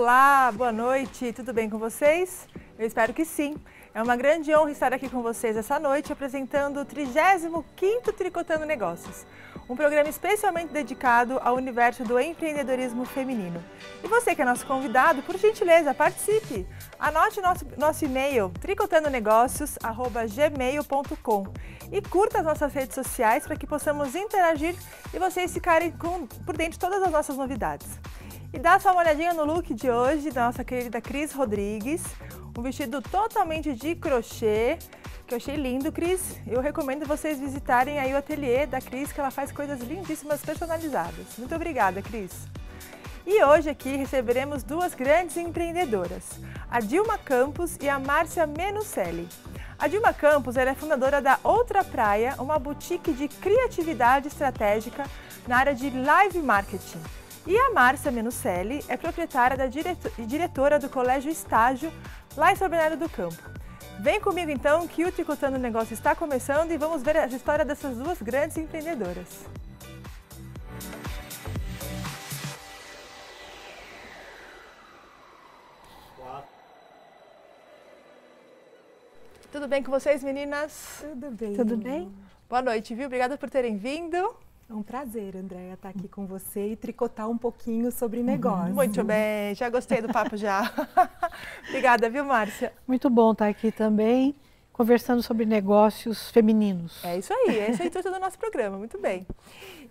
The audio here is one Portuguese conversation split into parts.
Olá, boa noite, tudo bem com vocês? Eu espero que sim. É uma grande honra estar aqui com vocês essa noite apresentando o 35º Tricotando Negócios, um programa especialmente dedicado ao universo do empreendedorismo feminino. E você que é nosso convidado, por gentileza, participe! Anote nosso, nosso e-mail tricotandonegócios.gmail.com e curta as nossas redes sociais para que possamos interagir e vocês ficarem com, por dentro de todas as nossas novidades. E dá só uma olhadinha no look de hoje da nossa querida Cris Rodrigues. Um vestido totalmente de crochê, que eu achei lindo, Cris. Eu recomendo vocês visitarem aí o ateliê da Cris, que ela faz coisas lindíssimas personalizadas. Muito obrigada, Cris. E hoje aqui receberemos duas grandes empreendedoras, a Dilma Campos e a Márcia Menucelli. A Dilma Campos é fundadora da Outra Praia, uma boutique de criatividade estratégica na área de live marketing. E a Márcia Menucelli é proprietária da direto diretora do Colégio Estágio, lá em Sobrenário do Campo. Vem comigo então que o Tricotando Negócio está começando e vamos ver a história dessas duas grandes empreendedoras. Tudo bem com vocês, meninas? Tudo bem. Tudo bem? Boa noite, viu? Obrigada por terem vindo. É um prazer, Andréia, estar aqui com você e tricotar um pouquinho sobre uhum. negócio. Muito bem, já gostei do papo já. Obrigada, viu, Márcia? Muito bom estar aqui também, conversando sobre negócios femininos. É isso aí, é esse é o intuito do nosso programa, muito bem.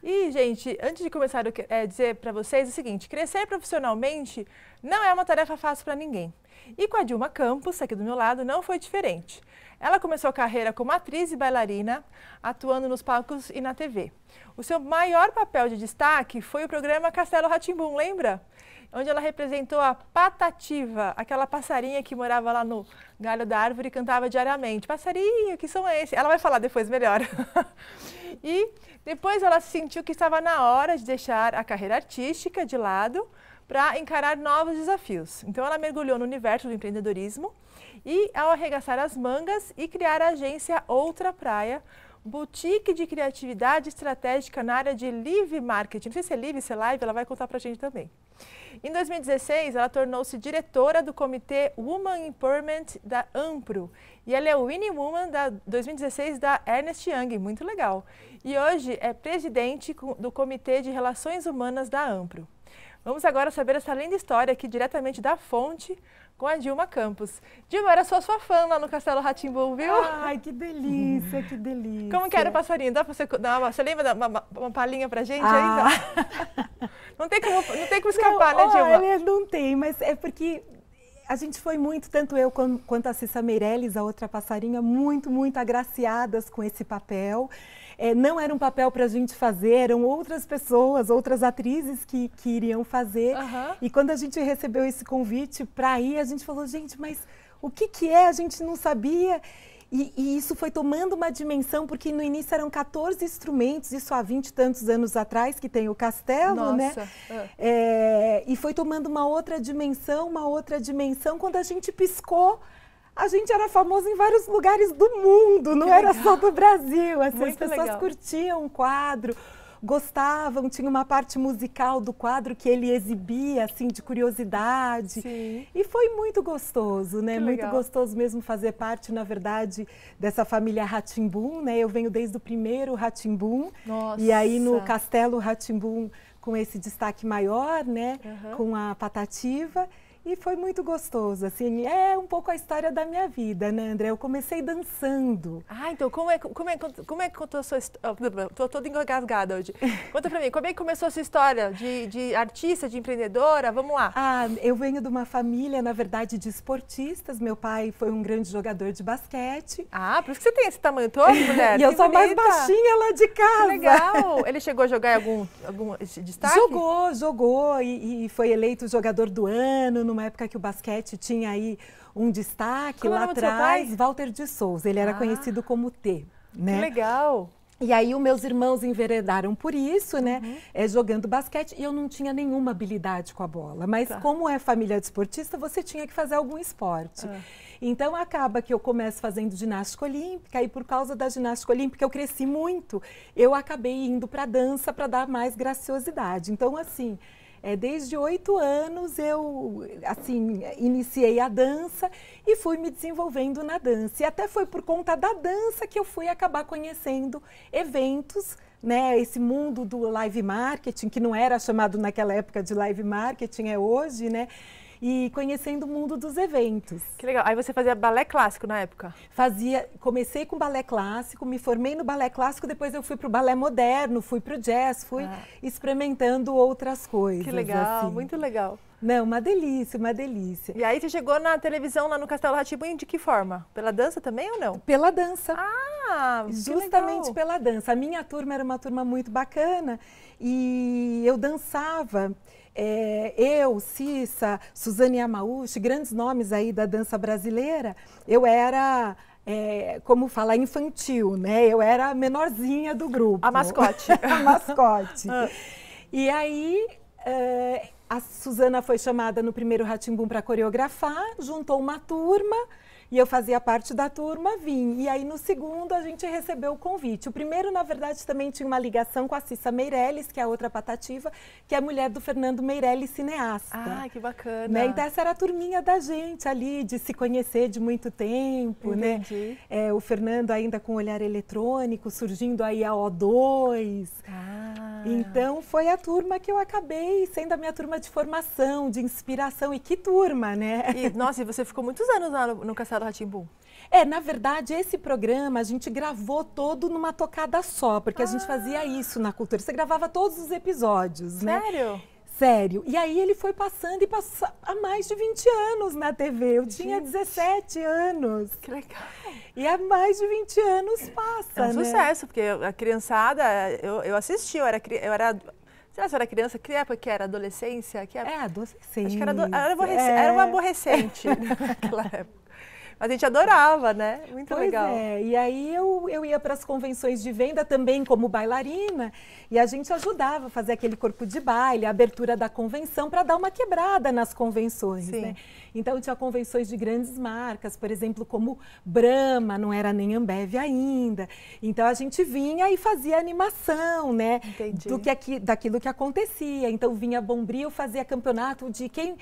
E, gente, antes de começar, eu quero é, dizer para vocês o seguinte, crescer profissionalmente não é uma tarefa fácil para ninguém. E com a Dilma Campos, aqui do meu lado, não foi diferente. Ela começou a carreira como atriz e bailarina, atuando nos palcos e na TV. O seu maior papel de destaque foi o programa Castelo Ratimbum, lembra? Onde ela representou a patativa, aquela passarinha que morava lá no galho da árvore e cantava diariamente. Passarinho, que som é esse? Ela vai falar depois melhor. e depois ela sentiu que estava na hora de deixar a carreira artística de lado para encarar novos desafios. Então ela mergulhou no universo do empreendedorismo e ao arregaçar as mangas e criar a agência Outra Praia, boutique de criatividade estratégica na área de live marketing. Não sei se é live, se é live, ela vai contar para a gente também. Em 2016, ela tornou-se diretora do Comitê Woman Empowerment da AMPRO e ela é o Winnie Woman da 2016 da Ernest Young, muito legal. E hoje é presidente do Comitê de Relações Humanas da AMPRO. Vamos agora saber essa linda história aqui diretamente da fonte com a Dilma Campos. Dilma, era só sua fã lá no Castelo Ratimbu, viu? Ai, que delícia, que delícia. Como que era o passarinho? Dá pra você, dá uma, você lembra dar uma, uma palhinha pra gente ah. ainda? Não tem como, não tem como escapar, não, né, Dilma? Olha, não tem, mas é porque a gente foi muito, tanto eu quanto a Cissa Meirelles, a outra passarinha, muito, muito agraciadas com esse papel é, não era um papel para a gente fazer, eram outras pessoas, outras atrizes que, que iriam fazer. Uhum. E quando a gente recebeu esse convite para ir, a gente falou, gente, mas o que, que é? A gente não sabia. E, e, isso foi tomando uma dimensão, porque no início eram 14 instrumentos, isso há 20 e tantos anos atrás, que tem o castelo, né? Nossa. né? É. É, e foi tomando uma outra dimensão, uma outra dimensão, quando a gente piscou, a gente era famoso em vários lugares do mundo, não era só do Brasil. Assim, as pessoas legal. curtiam o quadro gostavam, tinha uma parte musical do quadro que ele exibia, assim, de curiosidade. Sim. E foi muito gostoso, né? Que muito legal. gostoso mesmo fazer parte, na verdade, dessa família Ratimbum, né? Eu venho desde o primeiro Ratimbum. E aí no Castelo Ratimbum com esse destaque maior, né? Uhum. Com a patativa. E foi muito gostoso, assim, é um pouco a história da minha vida, né, André? Eu comecei dançando. Ah, então, como é, como é, como é que contou a sua história? Ah, tô toda engasgada hoje. Conta pra mim, como é que começou a sua história de, de artista, de empreendedora? Vamos lá. Ah, eu venho de uma família, na verdade, de esportistas. Meu pai foi um grande jogador de basquete. Ah, por isso que você tem esse tamanho todo, mulher? e eu sou mais baixinha lá de casa. Que legal. Ele chegou a jogar algum, algum destaque? Jogou, jogou e, e foi eleito jogador do ano numa numa época que o basquete tinha aí um destaque como lá atrás, Walter de Souza. Ele era ah, conhecido como T. Né? Que legal! E aí os meus irmãos enveredaram por isso, né? Uhum. É, jogando basquete e eu não tinha nenhuma habilidade com a bola. Mas tá. como é família de esportista, você tinha que fazer algum esporte. Ah. Então acaba que eu começo fazendo ginástica olímpica e por causa da ginástica olímpica eu cresci muito. Eu acabei indo para dança para dar mais graciosidade. Então assim, é, desde oito anos eu, assim, iniciei a dança e fui me desenvolvendo na dança. E até foi por conta da dança que eu fui acabar conhecendo eventos né, esse mundo do live marketing, que não era chamado naquela época de live marketing, é hoje, né? e conhecendo o mundo dos eventos. Que legal. Aí você fazia balé clássico na época? Fazia, comecei com balé clássico, me formei no balé clássico, depois eu fui para o balé moderno, fui para o jazz, fui ah. experimentando outras coisas. Que legal, assim. muito legal. Não, uma delícia, uma delícia. E aí você chegou na televisão lá no Castelo Ratibuim de que forma? Pela dança também ou não? Pela dança. Ah, justamente pela dança. A minha turma era uma turma muito bacana e eu dançava é, eu, Cissa, Suzane Amaúche, grandes nomes aí da dança brasileira, eu era é, como falar infantil, né? Eu era a menorzinha do grupo. A mascote. a mascote. Ah. E aí é, a Suzana foi chamada no primeiro Ratimbum para coreografar, juntou uma turma e eu fazia parte da turma, vim. E aí no segundo a gente recebeu o convite. O primeiro, na verdade, também tinha uma ligação com a Cissa Meirelles, que é a outra patativa, que é mulher do Fernando Meirelles, cineasta. Ah, que bacana. Né? Então essa era a turminha da gente ali, de se conhecer de muito tempo, né? Entendi. né? É, o Fernando ainda com olhar eletrônico, surgindo aí a O2. Ah. Então foi a turma que eu acabei sendo a minha turma de formação, de inspiração. E que turma, né? E, nossa, e você ficou muitos anos lá no, no Castelo Castelo Ratimbu? É, na verdade, esse programa a gente gravou todo numa tocada só, porque ah. a gente ah. fazia isso na cultura. Você gravava todos os episódios, Sério? né? Sério? Sério. E aí ele foi passando e passou há mais de 20 anos na TV. Eu gente. tinha 17 anos. Que legal. E há mais de 20 anos passa, É um né? sucesso, porque a criançada, eu, eu assisti, eu era, eu era Será que era criança? Que época que era? Adolescência? Que época? É, adolescência. Acho que era, do... era, aborrec... é. era uma aborrecente naquela época. Mas a gente adorava, né? Muito pois legal. É. E aí eu, eu ia para as convenções de venda também como bailarina e a gente ajudava a fazer aquele corpo de baile, a abertura da convenção para dar uma quebrada nas convenções, né? Então tinha convenções de grandes marcas, por exemplo, como Brahma, não era nem Ambev ainda. Então a gente vinha e fazia animação, né? Entendi. Do que aqui, daquilo que acontecia. Então vinha Bombril, fazia campeonato de quem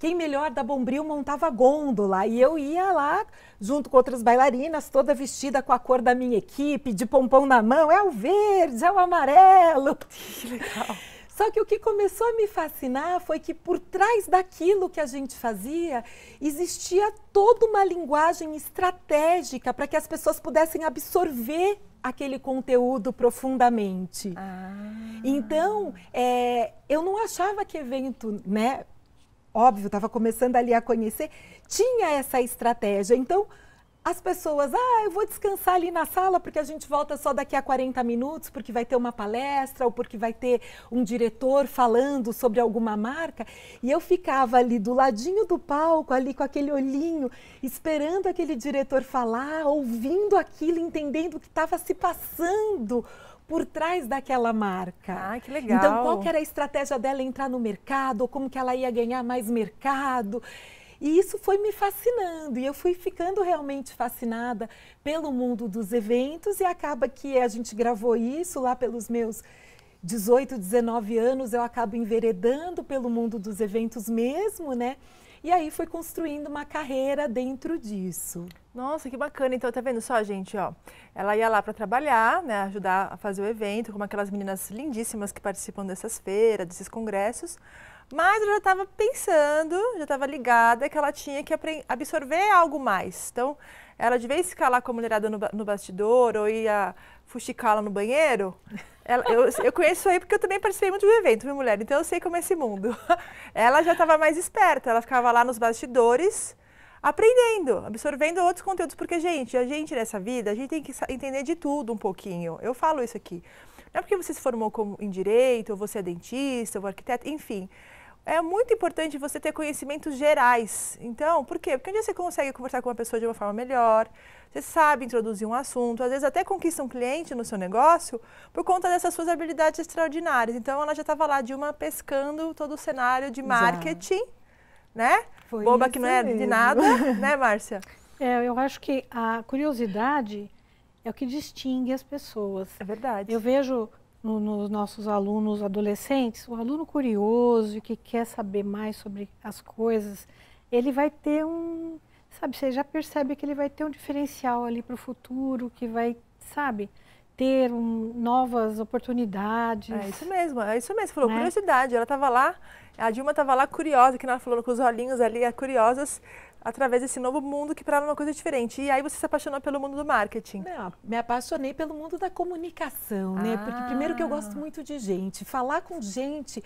quem melhor da Bombril montava gôndola. E eu ia lá, junto com outras bailarinas, toda vestida com a cor da minha equipe, de pompom na mão. É o verde, é o amarelo. Que legal. Só que o que começou a me fascinar foi que por trás daquilo que a gente fazia existia toda uma linguagem estratégica para que as pessoas pudessem absorver aquele conteúdo profundamente. Ah. Então, é, eu não achava que evento, né? óbvio, estava começando ali a conhecer, tinha essa estratégia. Então, as pessoas, ah, eu vou descansar ali na sala porque a gente volta só daqui a 40 minutos, porque vai ter uma palestra ou porque vai ter um diretor falando sobre alguma marca. E eu ficava ali do ladinho do palco, ali com aquele olhinho, esperando aquele diretor falar, ouvindo aquilo, entendendo o que estava se passando por trás daquela marca. Ah, que legal. Então, qual era a estratégia dela entrar no mercado, ou como que ela ia ganhar mais mercado. E isso foi me fascinando e eu fui ficando realmente fascinada pelo mundo dos eventos e acaba que a gente gravou isso lá pelos meus 18, 19 anos, eu acabo enveredando pelo mundo dos eventos mesmo, né? E aí foi construindo uma carreira dentro disso. Nossa, que bacana. Então, tá vendo só, gente, ó. Ela ia lá para trabalhar, né, ajudar a fazer o evento, como aquelas meninas lindíssimas que participam dessas feiras, desses congressos. Mas ela já estava pensando, já estava ligada que ela tinha que absorver algo mais. Então, ela de vez em ficar lá com a mulherada no, no bastidor ou ia fuxicá-la no banheiro, ela, eu, eu conheço isso aí porque eu também participei muito de evento, minha mulher, então eu sei como é esse mundo. Ela já estava mais esperta, ela ficava lá nos bastidores, aprendendo, absorvendo outros conteúdos, porque, gente, a gente nessa vida, a gente tem que entender de tudo um pouquinho. Eu falo isso aqui. Não é porque você se formou como, em direito, ou você é dentista, ou arquiteto, enfim é muito importante você ter conhecimentos gerais. Então, por quê? Porque um dia você consegue conversar com uma pessoa de uma forma melhor, você sabe introduzir um assunto, às vezes até conquista um cliente no seu negócio por conta dessas suas habilidades extraordinárias. Então, ela já estava lá de uma pescando todo o cenário de marketing, né? Foi Boba que não é mesmo. de nada, né, Márcia? É, eu acho que a curiosidade é o que distingue as pessoas. É verdade. Eu vejo no, nos nossos alunos adolescentes, o aluno curioso que quer saber mais sobre as coisas, ele vai ter um, sabe, você já percebe que ele vai ter um diferencial ali para o futuro, que vai, sabe, ter um, novas oportunidades. É isso mesmo, é isso mesmo. Você falou né? curiosidade, ela estava lá, a Dilma estava lá curiosa, que ela falou com os olhinhos ali, é curiosas, através desse novo mundo que para ela é uma coisa diferente. E aí você se apaixonou pelo mundo do marketing. Não, me apaixonei pelo mundo da comunicação, ah. né? Porque primeiro que eu gosto ah. muito de gente, falar com gente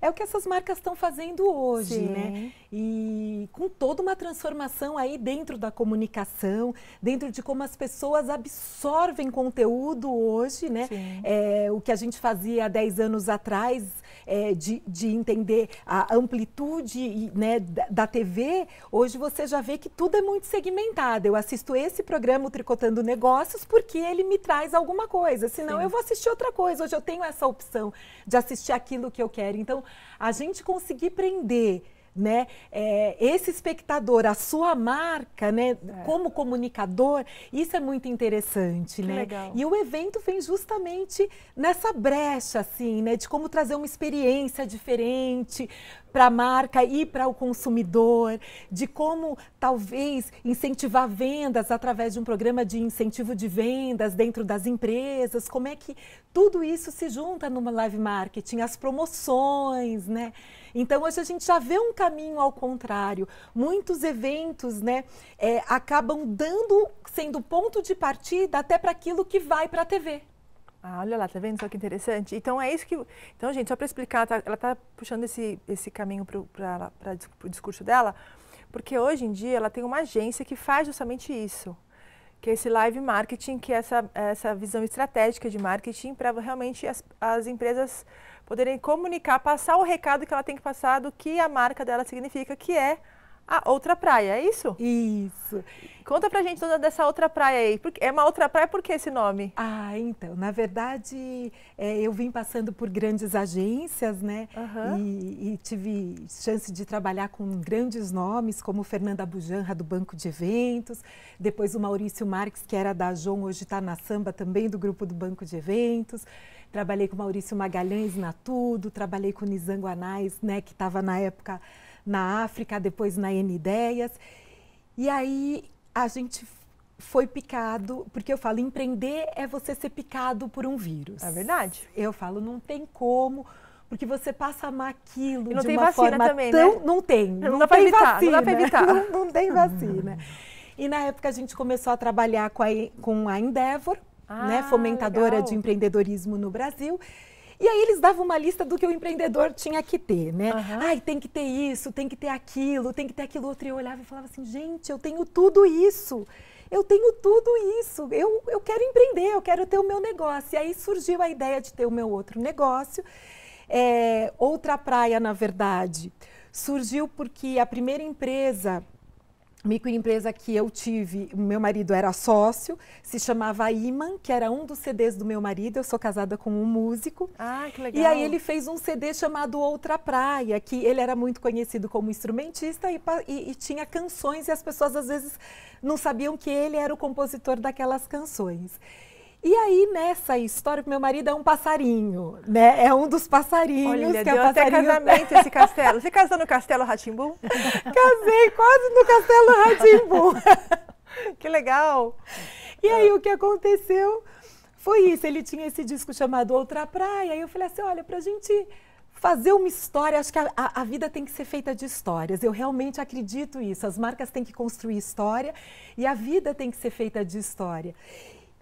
é o que essas marcas estão fazendo hoje, né? Sim. né? E com toda uma transformação aí dentro da comunicação, dentro de como as pessoas absorvem conteúdo hoje, né? É, o que a gente fazia há 10 anos atrás, é, de, de entender a amplitude né, da, TV, hoje você já vê que tudo é muito segmentado. Eu assisto esse programa, o Tricotando Negócios, porque ele me traz alguma coisa, senão Sim. eu vou assistir outra coisa. Hoje eu tenho essa opção de assistir aquilo que eu quero. Então, a gente conseguir prender né? É, esse espectador, a sua marca, né? É. Como comunicador, isso é muito interessante, que né? Legal. E o evento vem justamente nessa brecha, assim, né? De como trazer uma experiência diferente para a marca e para o consumidor, de como talvez incentivar vendas através de um programa de incentivo de vendas dentro das empresas, como é que tudo isso se junta numa live marketing, as promoções, né? Então hoje a gente já vê um caminho ao contrário. Muitos eventos, né, é, acabam dando, sendo ponto de partida até para aquilo que vai para a TV. Ah, olha lá, tá vendo só que interessante? Então é isso que. Então, gente, só para explicar, tá, ela tá puxando esse, esse caminho para o discurso dela, porque hoje em dia ela tem uma agência que faz justamente isso que é esse live marketing, que é essa, essa visão estratégica de marketing para realmente as, as empresas poderem comunicar, passar o recado que ela tem que passar do que a marca dela significa, que é a outra praia, é isso? Isso. Conta pra gente toda dessa outra praia aí. É uma outra praia, por que esse nome? Ah, então, na verdade, é, eu vim passando por grandes agências, né? Uhum. E, e, tive chance de trabalhar com grandes nomes, como Fernanda Bujanra, do Banco de Eventos, depois o Maurício Marques, que era da João, hoje está na Samba, também do grupo do Banco de Eventos. Trabalhei com Maurício Magalhães na Tudo, trabalhei com Nizango Anais, né, que estava na época na África, depois na N-Ideias. E aí a gente foi picado, porque eu falo, empreender é você ser picado por um vírus. É verdade. Eu falo, não tem como, porque você passa a amar aquilo e não de tem uma vacina forma também, tão... Né? Não tem, não, não dá tem evitar, vacina. Não dá para evitar. não, não tem vacina. e na época a gente começou a trabalhar com a, com a Endeavor, né, ah, né, fomentadora legal. de empreendedorismo no Brasil. E aí eles davam uma lista do que o empreendedor tinha que ter, né? Uhum. Ai, tem que ter isso, tem que ter aquilo, tem que ter aquilo outro. E eu olhava e falava assim, gente, eu tenho tudo isso eu tenho tudo isso, eu, eu quero empreender, eu quero ter o meu negócio. E aí surgiu a ideia de ter o meu outro negócio. É, outra praia, na verdade, surgiu porque a primeira empresa microempresa que eu tive, meu marido era sócio, se chamava Iman, que era um dos CDs do meu marido, eu sou casada com um músico. Ah, que legal. E aí ele fez um CD chamado Outra Praia, que ele era muito conhecido como instrumentista e, e, e tinha canções e as pessoas às vezes não sabiam que ele era o compositor daquelas canções. E aí, nessa história, meu marido é um passarinho, né? É um dos passarinhos Olha, que é deu passarinho... até casamento esse castelo. Você casou no Castelo Ratimbu? Casei quase no Castelo Ratimbu. que legal! E aí, o que aconteceu foi isso. Ele tinha esse disco chamado Outra Praia. E eu falei assim, olha, pra gente fazer uma história, acho que a, a, vida tem que ser feita de histórias. Eu realmente acredito isso. As marcas têm que construir história e a vida tem que ser feita de história.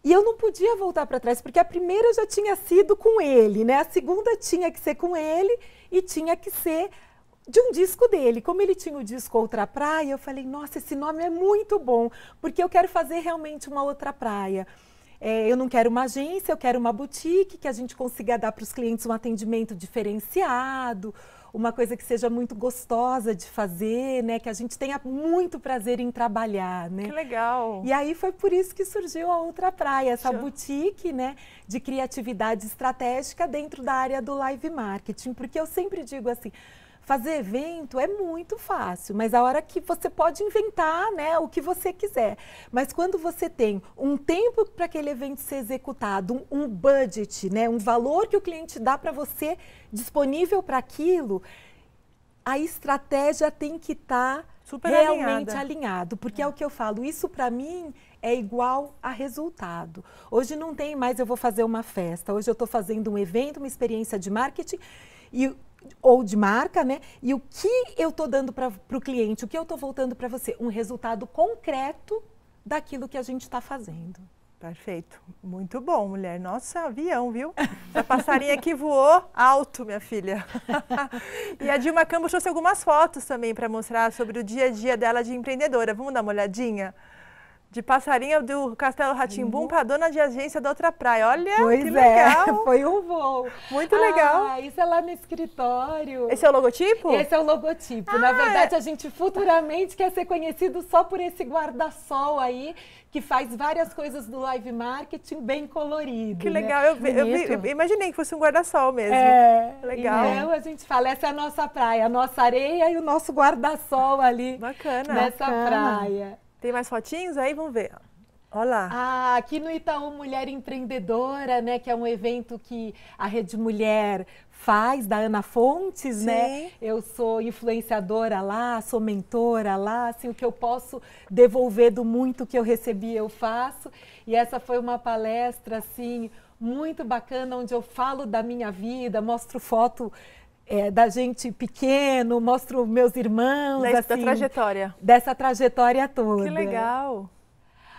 E eu não podia voltar para trás, porque a primeira já tinha sido com ele, né? A segunda tinha que ser com ele e tinha que ser de um disco dele. Como ele tinha o disco Outra Praia, eu falei, nossa, esse nome é muito bom, porque eu quero fazer realmente uma outra praia. É, eu não quero uma agência, eu quero uma boutique que a gente consiga dar para os clientes um atendimento diferenciado, uma coisa que seja muito gostosa de fazer, né? Que a gente tenha muito prazer em trabalhar, né? Que legal! E aí foi por isso que surgiu a Outra Praia, essa Show. boutique, né? De criatividade estratégica dentro da área do live marketing. Porque eu sempre digo assim, Fazer evento é muito fácil, mas a hora que você pode inventar, né, o que você quiser. Mas quando você tem um tempo para aquele evento ser executado, um, um budget, né, um valor que o cliente dá para você disponível para aquilo, a estratégia tem que estar tá realmente alinhada. alinhado, porque é. é o que eu falo, isso para mim é igual a resultado. Hoje não tem mais eu vou fazer uma festa, hoje eu estou fazendo um evento, uma experiência de marketing e ou de marca, né? E o que eu estou dando para o cliente, o que eu estou voltando para você? Um resultado concreto daquilo que a gente está fazendo. Perfeito. Muito bom, mulher. Nossa, avião, viu? A passarinha que voou alto, minha filha. e a Dilma Campos trouxe algumas fotos também para mostrar sobre o dia a dia dela de empreendedora. Vamos dar uma olhadinha? De passarinho do Castelo Ratimbum uhum. para dona de agência da outra praia. Olha, pois que é, legal. Foi um voo. Muito ah, legal. Isso é lá no escritório. Esse é o logotipo? Esse é o logotipo. Ah, Na verdade, é... a gente futuramente quer ser conhecido só por esse guarda-sol aí, que faz várias coisas do live marketing bem colorido. Que né? legal. Né? Eu, eu, eu, imaginei que fosse um guarda-sol mesmo. É. Legal. Então, a gente fala, essa é a nossa praia, a nossa areia e o nosso guarda-sol ali. Bacana. Nessa Bacana. praia. Tem mais fotinhos aí? Vamos ver. Olá. Ah, aqui no Itaú Mulher Empreendedora, né, que é um evento que a Rede Mulher faz da Ana Fontes, né? Sim. né? Eu sou influenciadora lá, sou mentora lá, assim, o que eu posso devolver do muito que eu recebi, eu faço. E essa foi uma palestra assim muito bacana onde eu falo da minha vida, mostro foto é, da gente pequeno, mostro meus irmãos. dessa assim, trajetória. Dessa trajetória toda. Que legal!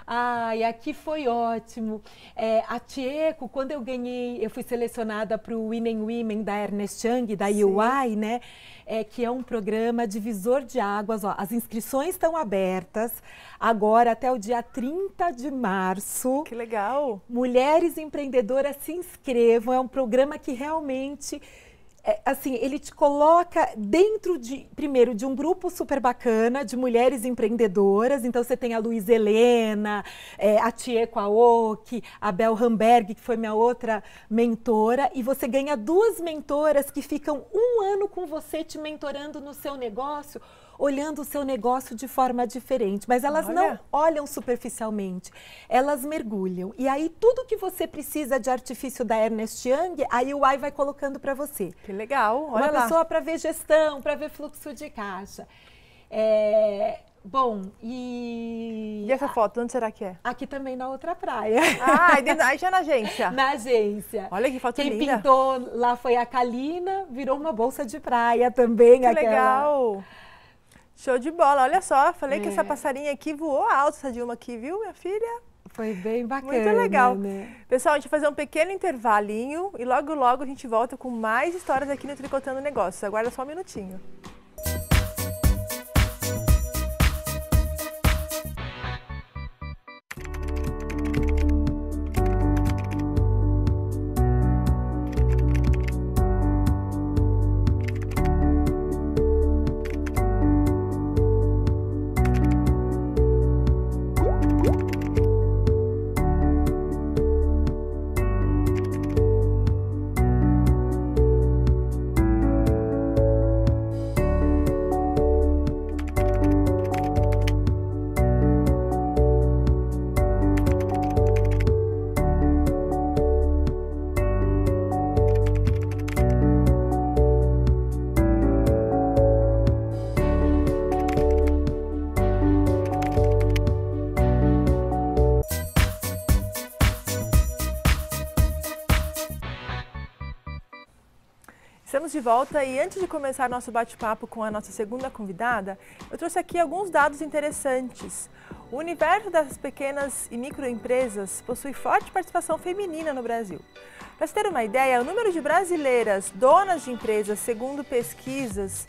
Ah, e aqui foi ótimo. É, a Tieco, quando eu ganhei, eu fui selecionada para o Women Women da Ernest Young, da Sim. UI, né? É, que é um programa divisor de águas. Ó, as inscrições estão abertas agora até o dia 30 de março. Que legal! Mulheres empreendedoras se inscrevam. É um programa que realmente é, assim, ele te coloca dentro de, primeiro, de um grupo super bacana de mulheres empreendedoras. Então, você tem a Luiz Helena, é, a Tieco Kwaoki, a Bel Hamburg, que foi minha outra mentora. E você ganha duas mentoras que ficam um ano com você te mentorando no seu negócio olhando o seu negócio de forma diferente, mas elas Olha. não olham superficialmente, elas mergulham. E aí tudo que você precisa de artifício da Ernest Young, aí o AI vai colocando para você. Que legal, olha Uma lá. pessoa para ver gestão, para ver fluxo de caixa. É, Bom, e... E essa foto, onde será que é? Aqui também na outra praia. Ah, aí já é na agência. na agência. Olha que foto Quem linda. Quem pintou lá foi a Kalina, virou uma bolsa de praia também. Que aquela... legal. Show de bola. Olha só, falei é. que essa é. passarinha aqui voou alto, essa Dilma aqui, viu, minha filha? Foi bem bacana. Muito legal. Né? Pessoal, a gente vai fazer um pequeno intervalinho e logo, logo a gente volta com mais histórias aqui no Tricotando Negócios. Aguarda só um minutinho. de volta e antes de começar nosso bate-papo com a nossa segunda convidada, eu trouxe aqui alguns dados interessantes. O universo das pequenas e microempresas possui forte participação feminina no Brasil. Para se ter uma ideia, o número de brasileiras donas de empresas, segundo pesquisas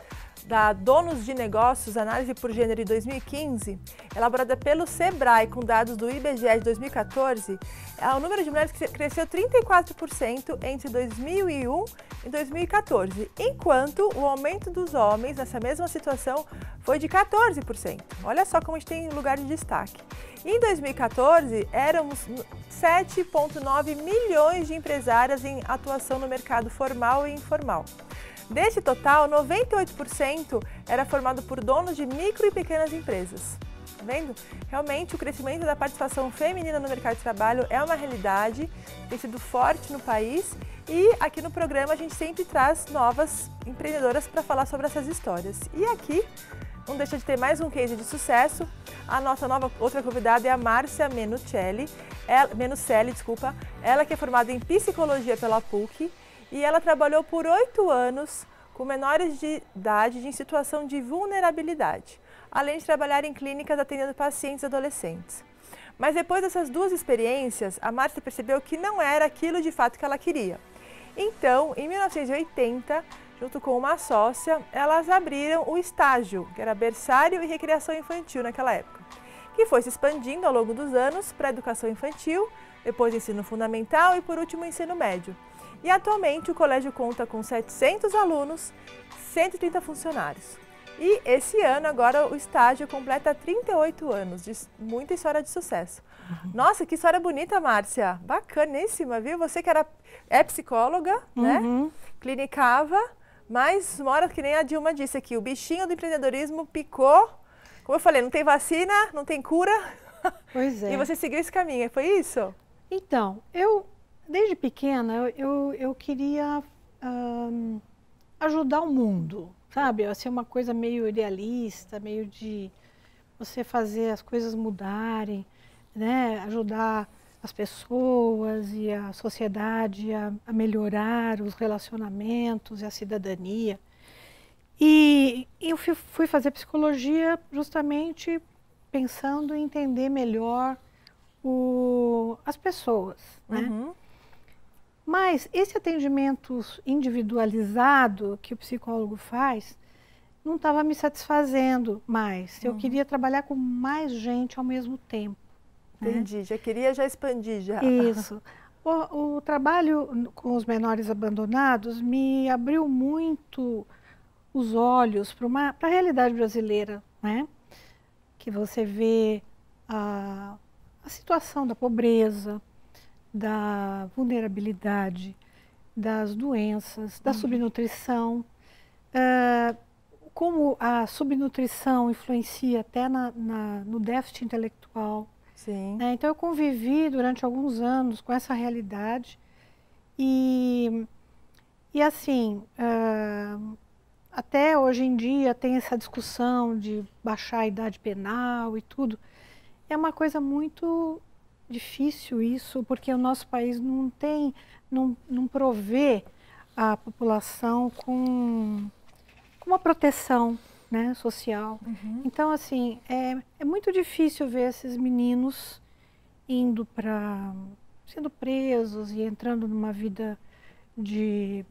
da Donos de Negócios, Análise por Gênero de 2015, elaborada pelo SEBRAE com dados do IBGE de 2014, é, o número de mulheres cresceu 34% entre 2001 e 2014, enquanto o aumento dos homens nessa mesma situação foi de 14%. Olha só como a gente tem lugar de destaque. Em 2014, éramos 7,9 milhões de empresárias em atuação no mercado formal e informal. Deste total, 98% era formado por donos de micro e pequenas empresas. Tá vendo? Realmente, o crescimento da participação feminina no mercado de trabalho é uma realidade, tem sido forte no país e aqui no programa a gente sempre traz novas empreendedoras para falar sobre essas histórias. E aqui, não deixa de ter mais um case de sucesso. A nossa nova outra convidada é a Márcia Menucelli, ela, Menucelli, desculpa. Ela que é formada em psicologia pela PUC e ela trabalhou por oito anos com menores de idade em situação de vulnerabilidade, além de trabalhar em clínicas atendendo pacientes adolescentes. Mas depois dessas duas experiências, a Márcia percebeu que não era aquilo de fato que ela queria. Então, em 1980, junto com uma sócia, elas abriram o estágio, que era berçário e recreação infantil naquela época, que foi se expandindo ao longo dos anos para educação infantil, depois ensino fundamental e por último ensino médio. E atualmente o colégio conta com 700 alunos, 130 funcionários. E esse ano, agora, o estágio completa 38 anos, de muita história de sucesso. Uhum. Nossa, que história bonita, Márcia. Bacaníssima, viu? Você que era, é psicóloga, né? uhum. né? Clinicava, mas mora que nem a Dilma disse aqui, o bichinho do empreendedorismo picou. Como eu falei, não tem vacina, não tem cura. Pois é. E você seguiu esse caminho, foi isso? Então, eu desde pequena, eu, eu queria um, ajudar o mundo, sabe? Assim, uma coisa meio idealista, meio de você fazer as coisas mudarem, né? Ajudar as pessoas e a sociedade a, a melhorar os relacionamentos e a cidadania. E eu fui, fui fazer psicologia justamente pensando em entender melhor o, as pessoas, né? Uhum. Mas esse atendimento individualizado que o psicólogo faz não estava me satisfazendo mais. Eu uhum. queria trabalhar com mais gente ao mesmo tempo. Né? Entendi, né? já queria já expandir já. Isso. O, o, trabalho com os menores abandonados me abriu muito os olhos para a realidade brasileira, né? Que você vê a, a situação da pobreza, da vulnerabilidade, das doenças, da uhum. subnutrição, uh, como a subnutrição influencia até na, na, no déficit intelectual. Né? Então eu convivi durante alguns anos com essa realidade e, e assim, uh, até hoje em dia tem essa discussão de baixar a idade penal e tudo. É uma coisa muito difícil isso, porque o nosso país não tem, não, não provê a população com, com uma proteção né, social. Uhum. Então, assim, é, é muito difícil ver esses meninos indo para sendo presos e entrando numa vida de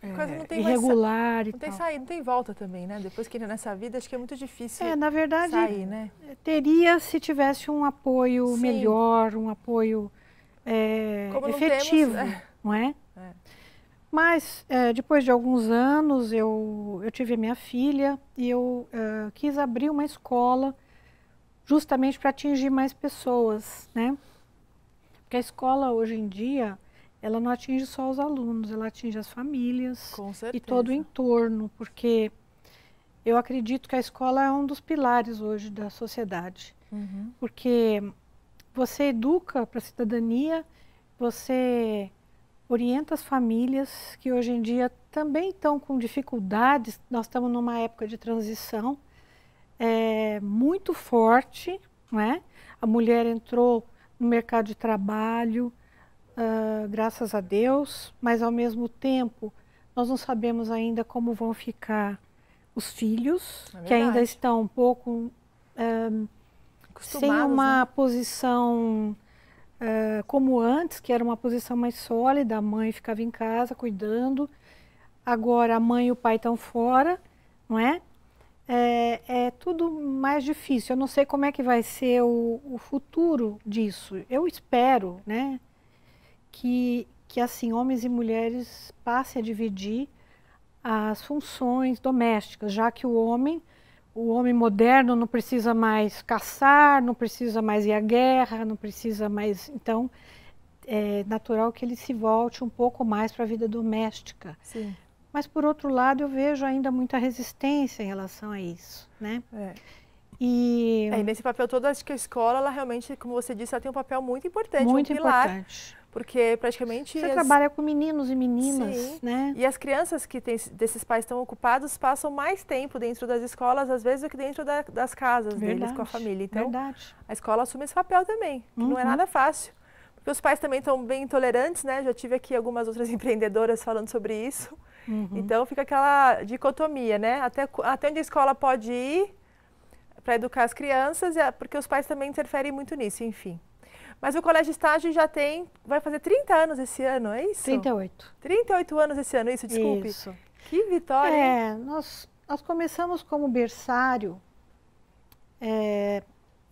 é, quase não tem irregular mais, e Não tem saída, não tem volta também, né? Depois que é nessa vida, acho que é muito difícil é, na verdade, sair, né? É, teria se tivesse um apoio Sim. melhor, um apoio é, efetivo, temos, é. não é? é. Mas é, depois de alguns anos eu, eu tive a minha filha e eu quis abrir uma escola justamente para atingir mais pessoas, né? Porque a escola hoje em dia ela não atinge só os alunos, ela atinge as famílias e todo o entorno, porque eu acredito que a escola é um dos pilares hoje da sociedade, uhum. porque você educa para a cidadania, você orienta as famílias que hoje em dia também estão com dificuldades. Nós estamos numa época de transição é, muito forte, não é? A mulher entrou no mercado de trabalho, uh, graças a Deus, mas ao mesmo tempo nós não sabemos ainda como vão ficar os filhos, é que ainda estão um pouco uh, sem uma né? posição uh, como antes, que era uma posição mais sólida, a mãe ficava em casa cuidando, agora a mãe e o pai estão fora, não é? É, é, tudo mais difícil. Eu não sei como é que vai ser o, o futuro disso. Eu espero, né? que, que assim homens e mulheres passem a dividir as funções domésticas, já que o homem, o homem moderno não precisa mais caçar, não precisa mais ir à guerra, não precisa mais, então é natural que ele se volte um pouco mais para a vida doméstica. Sim. Mas por outro lado, eu vejo ainda muita resistência em relação a isso, né? É. E... É, nesse papel todo, acho que a escola, ela realmente, como você disse, ela tem um papel muito importante, muito um pilar importante. Porque praticamente. Você as... trabalha com meninos e meninas, Sim. né? E as crianças que desses pais estão ocupados passam mais tempo dentro das escolas, às vezes, do que dentro da, das casas Verdade. deles com a família. Então, Verdade. a escola assume esse papel também, que uhum. não é uhum. nada fácil. Porque os pais também estão bem intolerantes, né? Já tive aqui algumas outras empreendedoras falando sobre isso. Uhum. Então, fica aquela dicotomia, né? Até, até onde a escola pode ir para educar as crianças, porque os pais também interferem muito nisso, enfim. Mas o Colégio Estágio já tem, vai fazer 30 anos esse ano, é isso? 38. 38 anos esse ano, é isso, desculpe. Isso. Que vitória. É, nós, nós começamos como berçário é,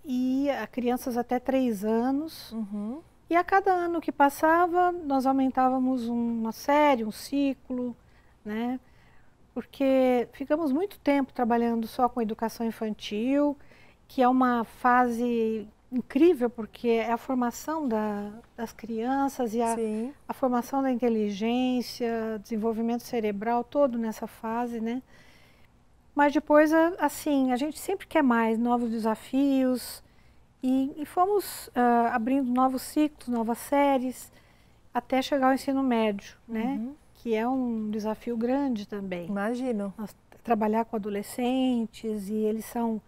e a crianças até 3 anos. Uhum. E a cada ano que passava, nós aumentávamos uma série, um ciclo, né? Porque ficamos muito tempo trabalhando só com educação infantil, que é uma fase incrível porque é a formação da, das crianças e a, a, formação da inteligência, desenvolvimento cerebral todo nessa fase, né? Mas depois, assim, a gente sempre quer mais novos desafios e, e fomos uh, abrindo novos ciclos, novas séries, até chegar ao ensino médio, né? Uhum. Que é um desafio grande também. Imagino. Nós, trabalhar com adolescentes e eles são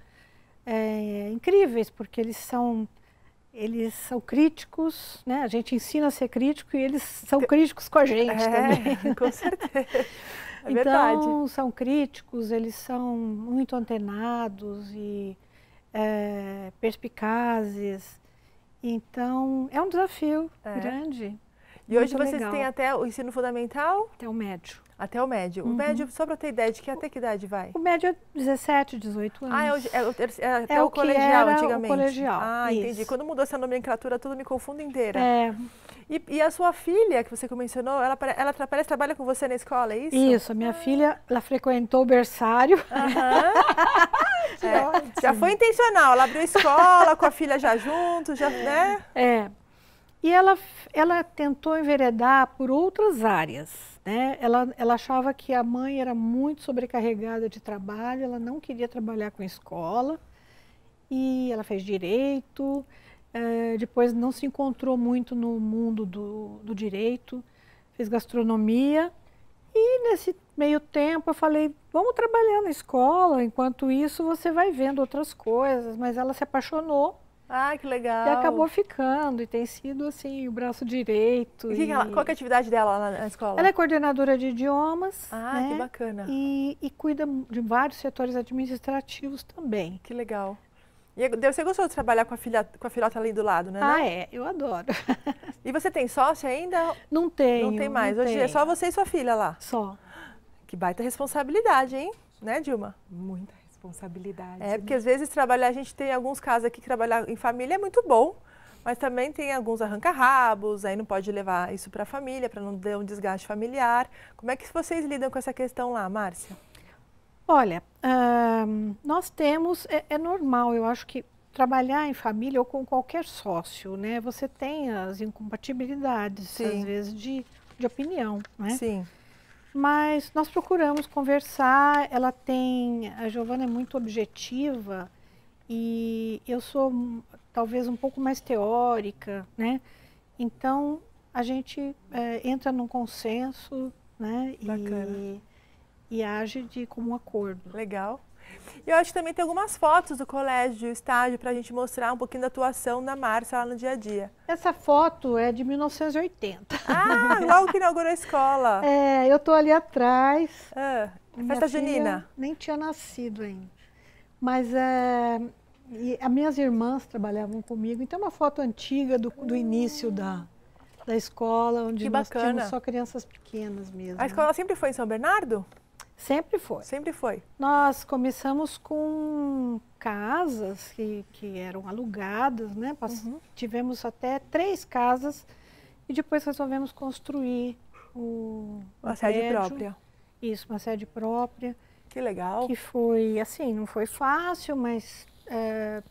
é, incríveis, porque eles são eles são críticos, né? A gente ensina a ser crítico e eles são críticos com a gente é, também. Com certeza. É então, verdade. são críticos, eles são muito antenados e é, perspicazes. Então, é um desafio é. grande. E hoje vocês legal. têm até o ensino fundamental? Até o médio. Até o médio. Uhum. O médio, só para ter ideia de que até que idade vai? O médio é 17, 18 anos. Ah, é, o, é, é até é o, o colegial antigamente. O colegial. Ah, Isso. entendi. Quando mudou essa nomenclatura, tudo me confundo inteira. É. E, e, a sua filha, que você mencionou, ela, ela parece trabalha com você na escola, é isso? Isso, a minha ah. filha, ela frequentou o berçário. Uhum. é, já foi intencional, ela abriu escola com a filha já junto, já, né? É. E ela, ela tentou enveredar por outras áreas. Né? Ela, ela achava que a mãe era muito sobrecarregada de trabalho, ela não queria trabalhar com escola. E ela fez direito, é, depois não se encontrou muito no mundo do, do direito, fez gastronomia. E nesse meio tempo eu falei, vamos trabalhar na escola, enquanto isso você vai vendo outras coisas. Mas ela se apaixonou ah, que legal. E acabou ficando e tem sido assim o braço direito. E, que e... Que ela, qual é a atividade dela lá na escola? Ela é coordenadora de idiomas. Ah, né? que bacana. E, e, cuida de vários setores administrativos também. Que legal. E você gostou de trabalhar com a, filha, com a filhota ali do lado, né? Ah, é. Eu adoro. e você tem sócio ainda? Não tenho. Não tem mais. Não Hoje é tenho. é só você e sua filha lá? Só. Que baita responsabilidade, hein? Né, Dilma? Muita Responsabilidade. É, porque né? às vezes trabalhar, a gente tem alguns casos aqui que trabalhar em família é muito bom, mas também tem alguns arranca-rabos, aí não pode levar isso para a família, para não ter um desgaste familiar. Como é que vocês lidam com essa questão lá, Márcia? Olha, hum, nós temos, é, é normal, eu acho que trabalhar em família ou com qualquer sócio, né? Você tem as incompatibilidades, Sim. às vezes, de, de opinião, né? Sim. Mas nós procuramos conversar, ela tem, a Giovana é muito objetiva e eu sou talvez um pouco mais teórica, né? Então a gente é, entra num consenso, né? Bacana. E, e age de comum acordo. Legal. E eu acho que também tem algumas fotos do colégio, do estádio, para a gente mostrar um pouquinho da atuação da Márcia lá no dia a dia. Essa foto é de 1980. Ah, logo que inaugurou a escola. É, eu estou ali atrás. Ah, é festa junina. Nem tinha nascido ainda. Mas é, as minhas irmãs trabalhavam comigo, então é uma foto antiga do, do início da, da escola, onde que nós bacana. tínhamos só crianças pequenas mesmo. A né? escola sempre foi em São Bernardo? Sempre foi. Sempre foi. Nós começamos com casas que, que eram alugadas, né? Uhum. Tivemos até três casas e depois resolvemos construir o uma sede prédio. própria. Isso, uma sede própria. Que legal. Que foi assim, não foi fácil, mas é,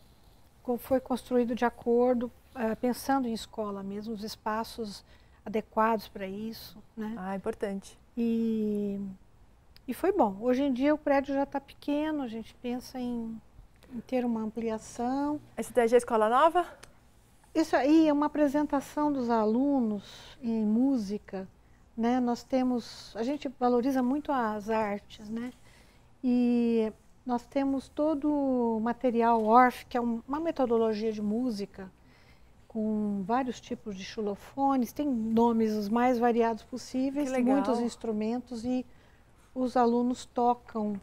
foi construído de acordo, é, pensando em escola mesmo, os espaços adequados para isso, né? Ah, importante. E e foi bom. Hoje em dia o prédio já está pequeno, a gente pensa em, em ter uma ampliação. Essa daí é a escola nova? Isso aí é uma apresentação dos alunos em música, né? Nós temos, a gente valoriza muito as artes, né? E nós temos todo o material ORF, que é uma metodologia de música com vários tipos de xilofones, tem nomes os mais variados possíveis, muitos instrumentos e os alunos tocam,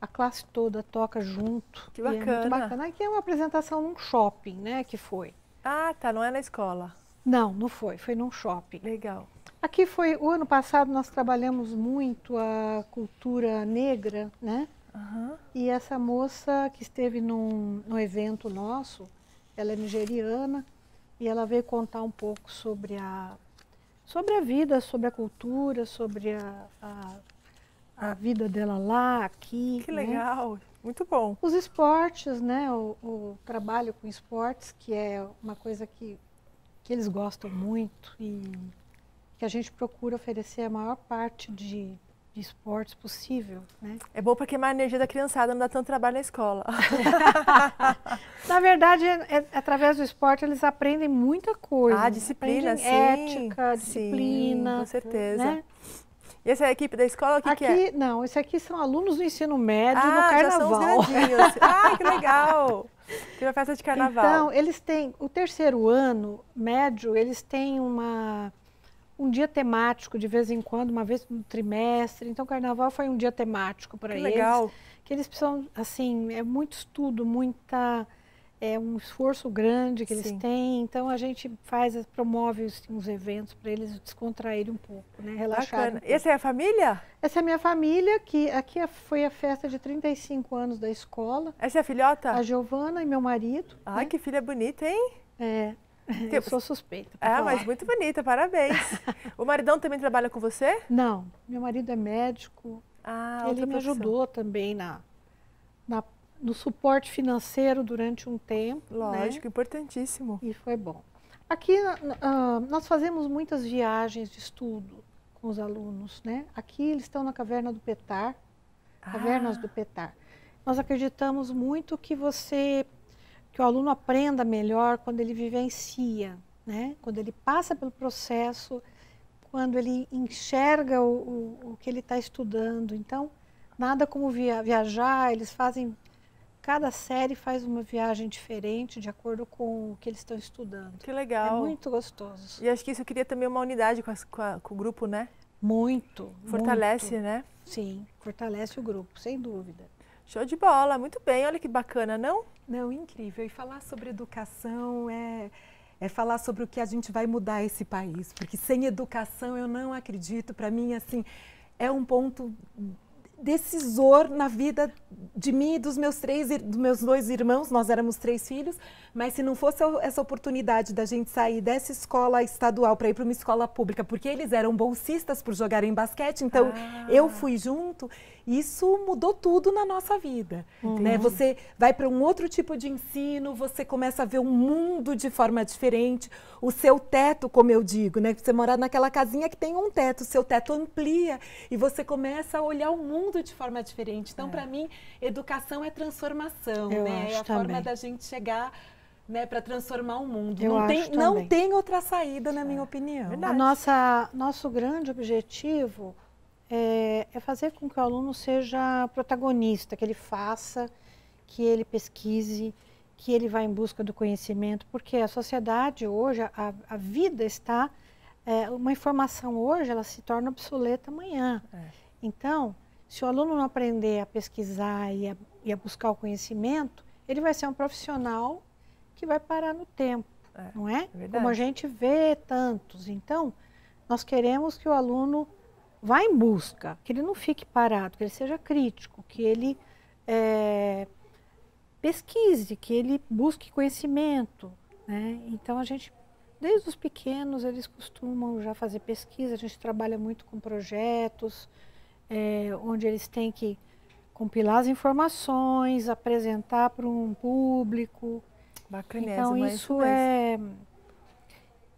a classe toda toca junto. Que bacana. É muito bacana. Aqui é uma apresentação num shopping, né, que foi. Ah, tá, não é na escola. Não, não foi, foi num shopping. Legal. Aqui foi, o ano passado nós trabalhamos muito a cultura negra, né? Uhum. E essa moça que esteve num, num evento nosso, ela é nigeriana e ela veio contar um pouco sobre a, sobre a vida, sobre a cultura, sobre a, a a vida dela lá, aqui. Que né? legal, né? muito bom. Os esportes, né? O, o, trabalho com esportes, que é uma coisa que, que eles gostam muito e que a gente procura oferecer a maior parte de, de esportes possível, né? É bom para queimar a energia da criançada, não dá tanto trabalho na escola. na verdade, é, é, através do esporte eles aprendem muita coisa. Ah, disciplina, aprendem sim. Ética, disciplina. com certeza. Né? E essa é a equipe da escola? O que, aqui, que é? Não, esse aqui são alunos do ensino médio ah, no carnaval. ah que legal! Teve uma festa de carnaval. Então, eles têm. O terceiro ano médio, eles têm uma, um dia temático de vez em quando, uma vez no trimestre. Então, o carnaval foi um dia temático para eles. Legal. Que eles precisam, assim, é muito estudo, muita é um esforço grande que eles têm, então a gente faz, promove uns eventos para eles descontraírem um pouco, né? Relaxarem. Um Essa é a família? Essa é a minha família, que aqui é, foi a festa de 35 anos da escola. Essa é a filhota? A Giovana e meu marido. Ai, né? que filha bonita, hein? É. Eu sou suspeita. Ah, falar. mas muito bonita, parabéns. o maridão também trabalha com você? Não, meu marido é médico. Ah, Ele me profissão. ajudou também na, na no suporte financeiro durante um tempo. Né? Lógico, né? importantíssimo. E foi bom. Aqui uh, nós fazemos muitas viagens de estudo com os alunos, né? Aqui eles estão na caverna do Petar, ah. cavernas do Petar. Nós acreditamos muito que você, que o aluno aprenda melhor quando ele vivencia, né? Quando ele passa pelo processo, quando ele enxerga o, o, o que ele está estudando. Então, nada como via, viajar, eles fazem cada série faz uma viagem diferente de acordo com o que eles estão estudando. Que legal. É muito gostoso. E acho que isso cria também uma unidade com, as, com, a, com o grupo, né? Muito. Fortalece, muito. né? Sim, fortalece o grupo, sem dúvida. Show de bola, muito bem. Olha que bacana, não? Não, incrível. E falar sobre educação é é falar sobre o que a gente vai mudar esse país, porque sem educação eu não acredito. Para mim, assim, é um ponto decisor na vida de mim e dos meus três dos meus dois irmãos nós éramos três filhos mas se não fosse essa oportunidade da gente sair dessa escola estadual para ir para uma escola pública porque eles eram bolsistas por jogarem basquete então ah. eu fui junto isso mudou tudo na nossa vida. Né? Você vai para um outro tipo de ensino, você começa a ver o mundo de forma diferente. O seu teto, como eu digo, né? você morar naquela casinha que tem um teto, o seu teto amplia e você começa a olhar o mundo de forma diferente. Então, é. para mim, educação é transformação, né? é a também. forma da gente chegar né, para transformar o mundo. Eu não tem, não tem outra saída, na é. minha opinião. A nossa, nosso grande objetivo é, é fazer com que o aluno seja protagonista, que ele faça, que ele pesquise, que ele vá em busca do conhecimento, porque a sociedade hoje, a, a vida está, é, uma informação hoje, ela se torna obsoleta amanhã. É. Então, se o aluno não aprender a pesquisar e a, e a, buscar o conhecimento, ele vai ser um profissional que vai parar no tempo, é, não é? é Como a gente vê tantos. Então, nós queremos que o aluno vá em busca, que ele não fique parado, que ele seja crítico, que ele é, pesquise, que ele busque conhecimento. Né? Então a gente, desde os pequenos, eles costumam já fazer pesquisa, a gente trabalha muito com projetos, é, onde eles têm que compilar as informações, apresentar para um público. Bacana, então isso é... é...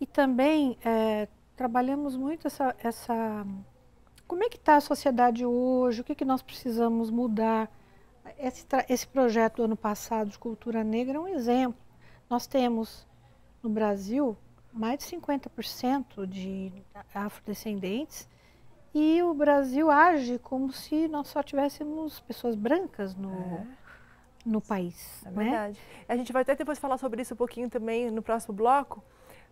E também é, trabalhamos muito essa, essa como é que está a sociedade hoje? O que, que nós precisamos mudar? Esse, esse projeto do ano passado de cultura negra é um exemplo. Nós temos no Brasil mais de 50% de afrodescendentes e o Brasil age como se nós só tivéssemos pessoas brancas no, é. no país. É né? verdade. A gente vai até depois falar sobre isso um pouquinho também no próximo bloco.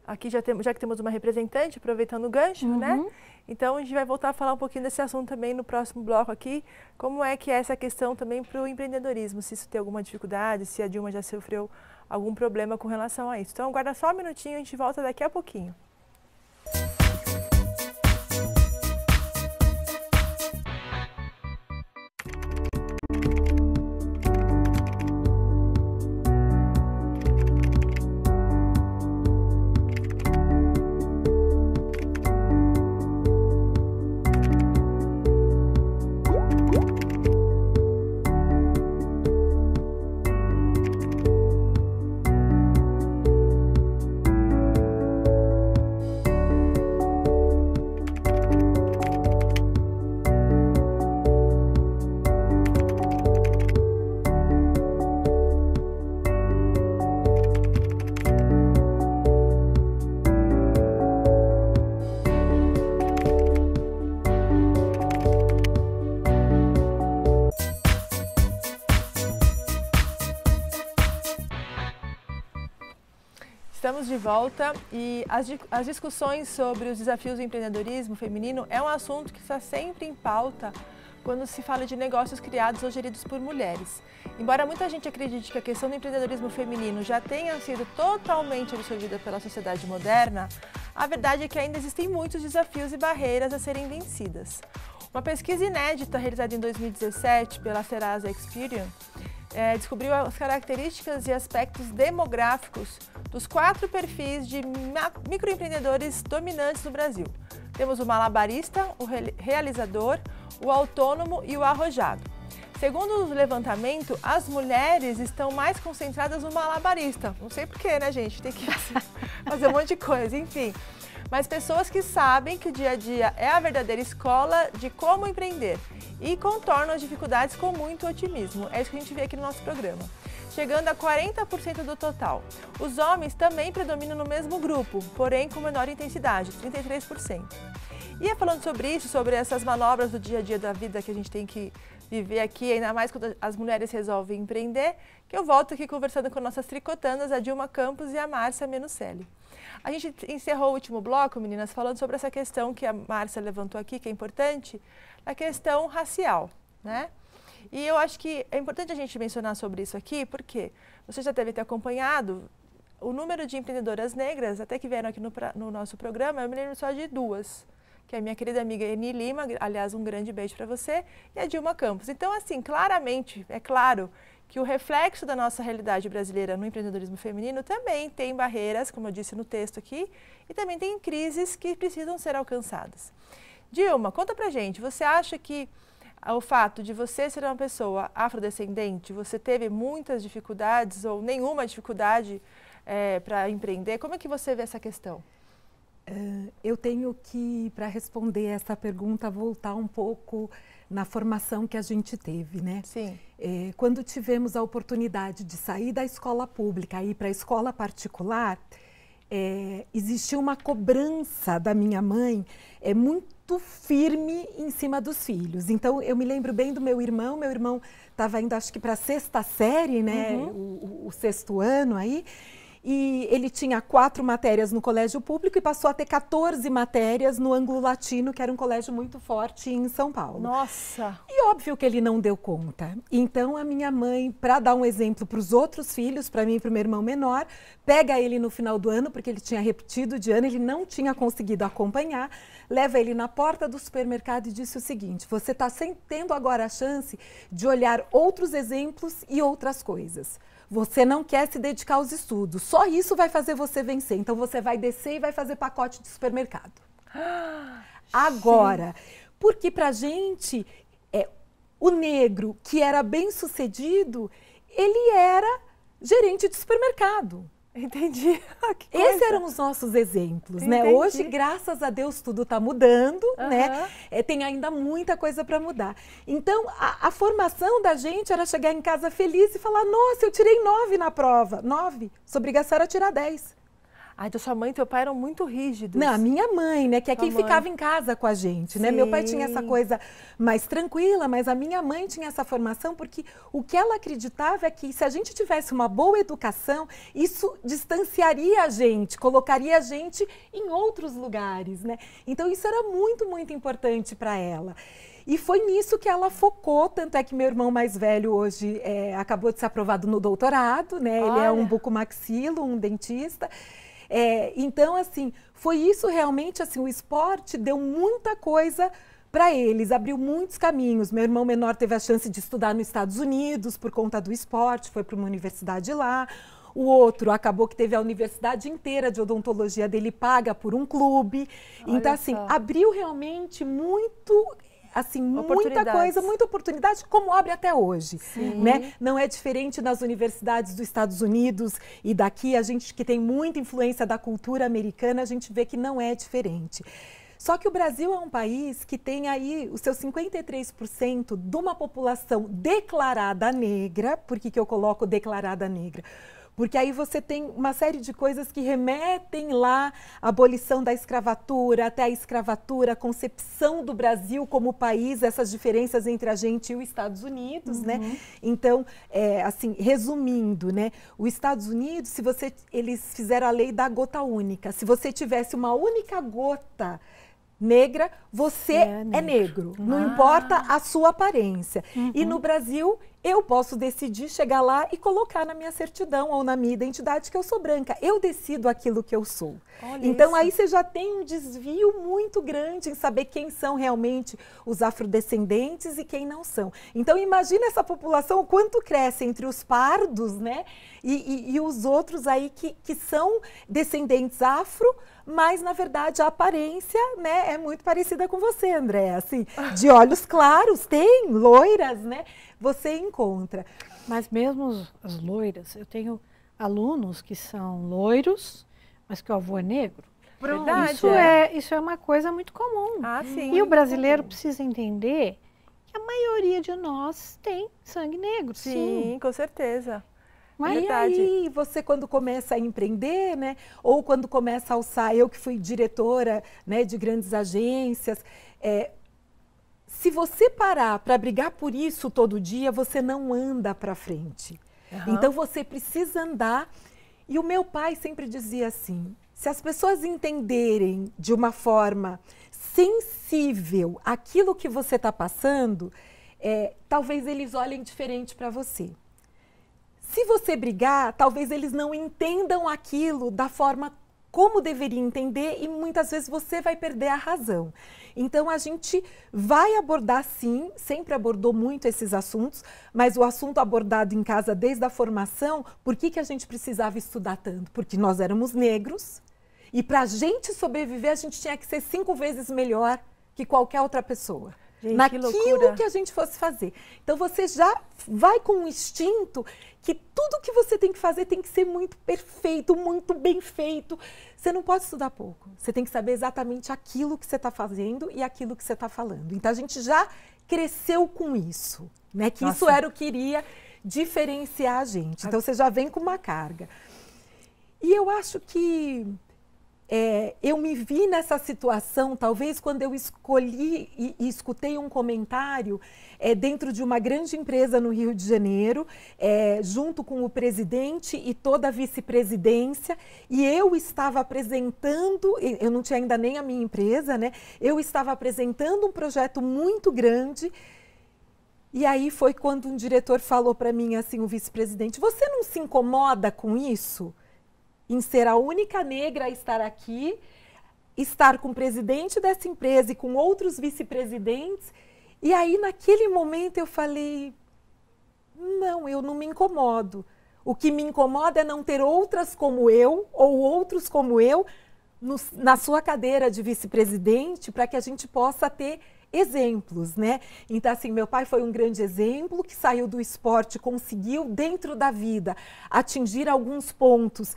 Aqui já, já que temos uma representante, aproveitando o gancho, né? uhum. né? Então a gente vai voltar a falar um pouquinho desse assunto também no próximo bloco aqui. Como é que é essa questão também para o empreendedorismo? Se isso tem alguma dificuldade, se a Dilma já sofreu algum problema com relação a isso. Então aguarda só um minutinho, a gente volta daqui a pouquinho. de volta e as, as discussões sobre os desafios do empreendedorismo feminino é um assunto que está sempre em pauta quando se fala de negócios criados ou geridos por mulheres. Embora muita gente acredite que a questão do empreendedorismo feminino já tenha sido totalmente absorvida pela sociedade moderna, a verdade é que ainda existem muitos desafios e barreiras a serem vencidas. Uma pesquisa inédita realizada em 2017 pela Serasa Experian é, descobriu as características e aspectos demográficos dos quatro perfis de microempreendedores dominantes no Brasil. Temos o malabarista, o re realizador, o autônomo e o arrojado. Segundo o levantamento, as mulheres estão mais concentradas no malabarista. Não sei porquê, né, gente? Tem que fazer um monte de coisa, enfim mas pessoas que sabem que o dia a dia é a verdadeira escola de como empreender e contornam as dificuldades com muito otimismo. É isso que a gente vê aqui no nosso programa. Chegando a 40% do total. Os homens também predominam no mesmo grupo, porém com menor intensidade, 33%. E é falando sobre isso, sobre essas manobras do dia a dia da vida que a gente tem que viver aqui, ainda mais quando as mulheres resolvem empreender, que eu volto aqui conversando com nossas tricotanas, a Dilma Campos e a Márcia Menucelli. A gente encerrou o último bloco, meninas, falando sobre essa questão que a Márcia levantou aqui, que é importante, a questão racial, né? E eu acho que é importante a gente mencionar sobre isso aqui, porque você já deve ter acompanhado o número de empreendedoras negras, até que vieram aqui no, no nosso programa, eu me lembro só de duas, que é a minha querida amiga Eni Lima, aliás, um grande beijo para você, e a Dilma Campos. Então, assim, claramente, é claro que o reflexo da nossa realidade brasileira no empreendedorismo feminino também tem barreiras, como eu disse no texto aqui, e também tem crises que precisam ser alcançadas. Dilma, conta pra gente, você acha que ah, o fato de você ser uma pessoa afrodescendente, você teve muitas dificuldades ou nenhuma dificuldade é, eh, para empreender? Como é que você vê essa questão? Uh, eu tenho que, para responder essa pergunta, voltar um pouco na formação que a gente teve, né? Sim. É, quando tivemos a oportunidade de sair da escola pública e ir para a escola particular, é, existiu uma cobrança da minha mãe é muito firme em cima dos filhos. Então eu me lembro bem do meu irmão. Meu irmão estava indo, acho que para sexta série, né? Uhum. O, o, o sexto ano aí e ele tinha quatro matérias no colégio público e passou a ter 14 matérias no ângulo latino, que era um colégio muito forte em São Paulo. Nossa! E óbvio que ele não deu conta. Então a minha mãe, para dar um exemplo para os outros filhos, para mim e para o meu irmão menor, pega ele no final do ano, porque ele tinha repetido de ano, ele não tinha conseguido acompanhar, leva ele na porta do supermercado e disse o seguinte: você está tendo agora a chance de olhar outros exemplos e outras coisas. Você não quer se dedicar aos estudos, só isso vai fazer você vencer. Então você vai descer e vai fazer pacote de supermercado. Ah, agora, sim. porque para gente é o negro que era bem sucedido, ele era gerente de supermercado. Entendi. Ah, Esses eram os nossos exemplos, né? Entendi. né? Hoje, graças a Deus, tudo está mudando, uhum. né? É, tem ainda muita coisa para mudar. Então, a, a, formação da gente era chegar em casa feliz e falar: Nossa, eu tirei nove na prova. Nove. Sou obrigação era tirar dez. Ai, então sua mãe e teu pai eram muito rígidos. Não, a minha mãe, né? Que é quem mãe. ficava em casa com a gente, Sim. né? Meu pai tinha essa coisa mais tranquila, mas a minha mãe tinha essa formação porque o que ela acreditava é que se a gente tivesse uma boa educação, isso distanciaria a gente, colocaria a gente em outros lugares, né? Então isso era muito, muito importante para ela. E foi nisso que ela focou, tanto é que meu irmão mais velho hoje é, acabou de ser aprovado no doutorado, né? Olha. Ele é um bucomaxilo, um dentista. É, então, assim, foi isso realmente, assim, o esporte deu muita coisa para eles, abriu muitos caminhos. Meu irmão menor teve a chance de estudar nos Estados Unidos por conta do esporte, foi para uma universidade lá. O outro acabou que teve a universidade inteira de odontologia dele paga por um clube. Olha então, assim, só. abriu realmente muito assim muita coisa, muita oportunidade, como abre até hoje, Sim. né? Não é diferente nas universidades dos Estados Unidos e daqui a gente que tem muita influência da cultura americana, a gente vê que não é diferente. Só que o Brasil é um país que tem aí os seus 53% de uma população declarada negra. Por que, que eu coloco declarada negra? Porque aí você tem uma série de coisas que remetem lá à abolição da escravatura, até a escravatura, a concepção do Brasil como país, essas diferenças entre a gente e os Estados Unidos, né? uhum. né? Então, é, assim, resumindo, né? Os Estados Unidos, se você, eles fizeram a lei da gota única. Se você tivesse uma única gota negra, você é, é negro. É negro. Não ah. importa a sua aparência. Uhum. E no uhum. Brasil, eu posso decidir chegar lá e colocar na minha certidão ou na minha identidade que eu sou branca. Eu decido aquilo que eu sou. Olha então isso. aí você já tem um desvio muito grande em saber quem são realmente os afrodescendentes e quem não são. Então imagina essa população, o quanto cresce entre os pardos, né? E, e, e os outros aí que, que são descendentes afro, mas na verdade a aparência né, é muito parecida com você, André. Assim, de olhos claros, tem, loiras, né? você encontra. Mas mesmo as loiras, eu tenho alunos que são loiros, mas que o avô é negro. Verdade, isso é. é. isso é uma coisa muito comum. Ah, sim, e o brasileiro comum. precisa entender que a maioria de nós tem sangue negro. Sim, sim. com certeza. Mas Verdade. e aí, você quando começa a empreender, né? Ou quando começa a alçar, eu que fui diretora né, de grandes agências, é, se você parar para brigar por isso todo dia, você não anda para frente. Uhum. Então você precisa andar. E o meu pai sempre dizia assim: se as pessoas entenderem de uma forma sensível aquilo que você está passando, é, talvez eles olhem diferente para você. Se você brigar, talvez eles não entendam aquilo da forma como deveria entender e muitas vezes você vai perder a razão. Então a gente vai abordar sim, sempre abordou muito esses assuntos, mas o assunto abordado em casa desde a formação, por que, que a gente precisava estudar tanto? Porque nós éramos negros e para a gente sobreviver a gente tinha que ser cinco vezes melhor que qualquer outra pessoa. Gente, naquilo que, que a gente fosse fazer. Então você já vai com um instinto que tudo que você tem que fazer tem que ser muito perfeito, muito bem feito. Você não pode estudar pouco. Você tem que saber exatamente aquilo que você está fazendo e aquilo que você está falando. Então a gente já cresceu com isso, né? Que Nossa. isso era o que iria diferenciar a gente. Então você já vem com uma carga. E eu acho que é, eu me vi nessa situação, talvez quando eu escolhi e, e escutei um comentário é, dentro de uma grande empresa no Rio de Janeiro, é, junto com o presidente e toda a vice-presidência, e eu estava apresentando, eu não tinha ainda nem a minha empresa, né? Eu estava apresentando um projeto muito grande. E aí foi quando um diretor falou para mim assim, o vice-presidente, você não se incomoda com isso? em ser a única negra a estar aqui, estar com o presidente dessa empresa e com outros vice-presidentes. E aí, naquele momento, eu falei: não, eu não me incomodo. O que me incomoda é não ter outras como eu ou outros como eu no, na sua cadeira de vice-presidente para que a gente possa ter exemplos, né? Então, assim, meu pai foi um grande exemplo que saiu do esporte, conseguiu, dentro da vida, atingir alguns pontos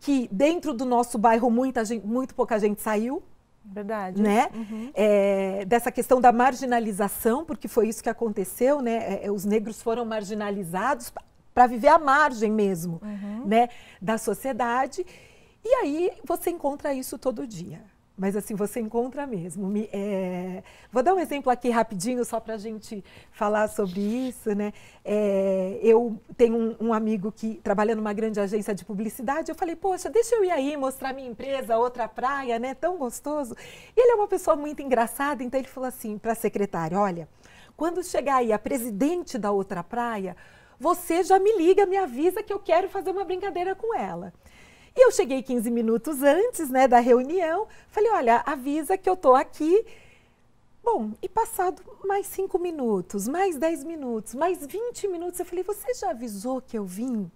que dentro do nosso bairro muita gente, muito pouca gente saiu. Verdade. Né? Uhum. É, dessa questão da marginalização, porque foi isso que aconteceu, né? É, é os negros foram marginalizados para viver à margem mesmo, uhum. né? Da sociedade. E aí você encontra isso todo dia. Mas assim, você encontra mesmo. Me, é... Vou dar um exemplo aqui rapidinho, só para a gente falar sobre isso. Né? É... Eu tenho um, um, amigo que trabalha numa grande agência de publicidade. Eu falei, poxa, deixa eu ir aí mostrar minha empresa, outra praia, né? Tão gostoso. E ele é uma pessoa muito engraçada, então ele falou assim para a secretária: olha, quando chegar aí a presidente da outra praia, você já me liga, me avisa que eu quero fazer uma brincadeira com ela. E eu cheguei 15 minutos antes né, da reunião, falei, olha, avisa que eu estou aqui. Bom, e passado mais 5 minutos, mais 10 minutos, mais 20 minutos, eu falei, você já avisou que eu vim?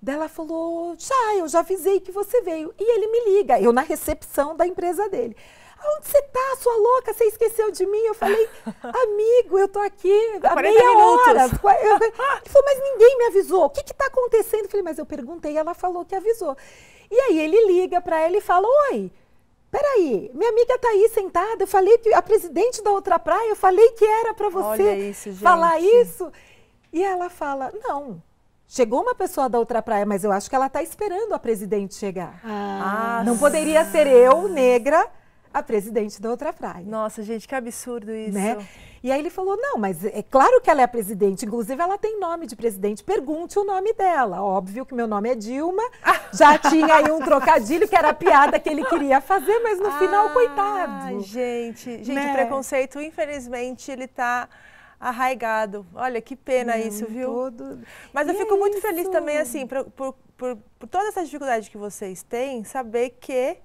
Daí ela falou, já, eu já avisei que você veio. E ele me liga, eu na recepção da empresa dele. Onde você tá, sua louca? Você esqueceu de mim? Eu falei, amigo, eu tô aqui há meia hora. Ele falou, mas ninguém me avisou. O que que tá acontecendo? Eu falei, mas eu perguntei, ela falou que avisou. E aí ele liga para ela e fala, oi, peraí, minha amiga tá aí sentada. Eu falei que a presidente da outra praia, eu falei que era para você isso, falar isso. E ela fala, não, Chegou uma pessoa da outra praia, mas eu acho que ela está esperando a presidente chegar. Ah, não poderia ser eu, negra, a presidente da outra praia. Nossa, gente, que absurdo isso. Né? E aí ele falou: não, mas é claro que ela é a presidente, inclusive ela tem nome de presidente. Pergunte o nome dela. Óbvio que meu nome é Dilma. Já tinha aí um trocadilho que era a piada que ele queria fazer, mas no ah, final, coitado. Gente, gente, né? o preconceito, infelizmente, ele está arraigado. Olha, que pena não, isso, viu? Todo... Mas e eu fico é muito isso? feliz também, assim, por, por, por, por toda essa dificuldade que vocês têm, saber que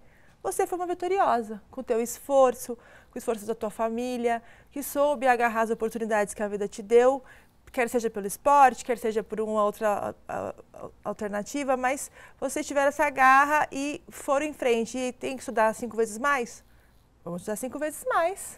você foi uma vitoriosa, com o teu esforço, com o esforço da tua família, que soube agarrar as oportunidades que a vida te deu, quer seja pelo esporte, quer seja por uma outra alternativa, mas vocês tiveram essa garra e foram em frente. E tem que estudar cinco vezes mais? Vamos estudar cinco vezes mais.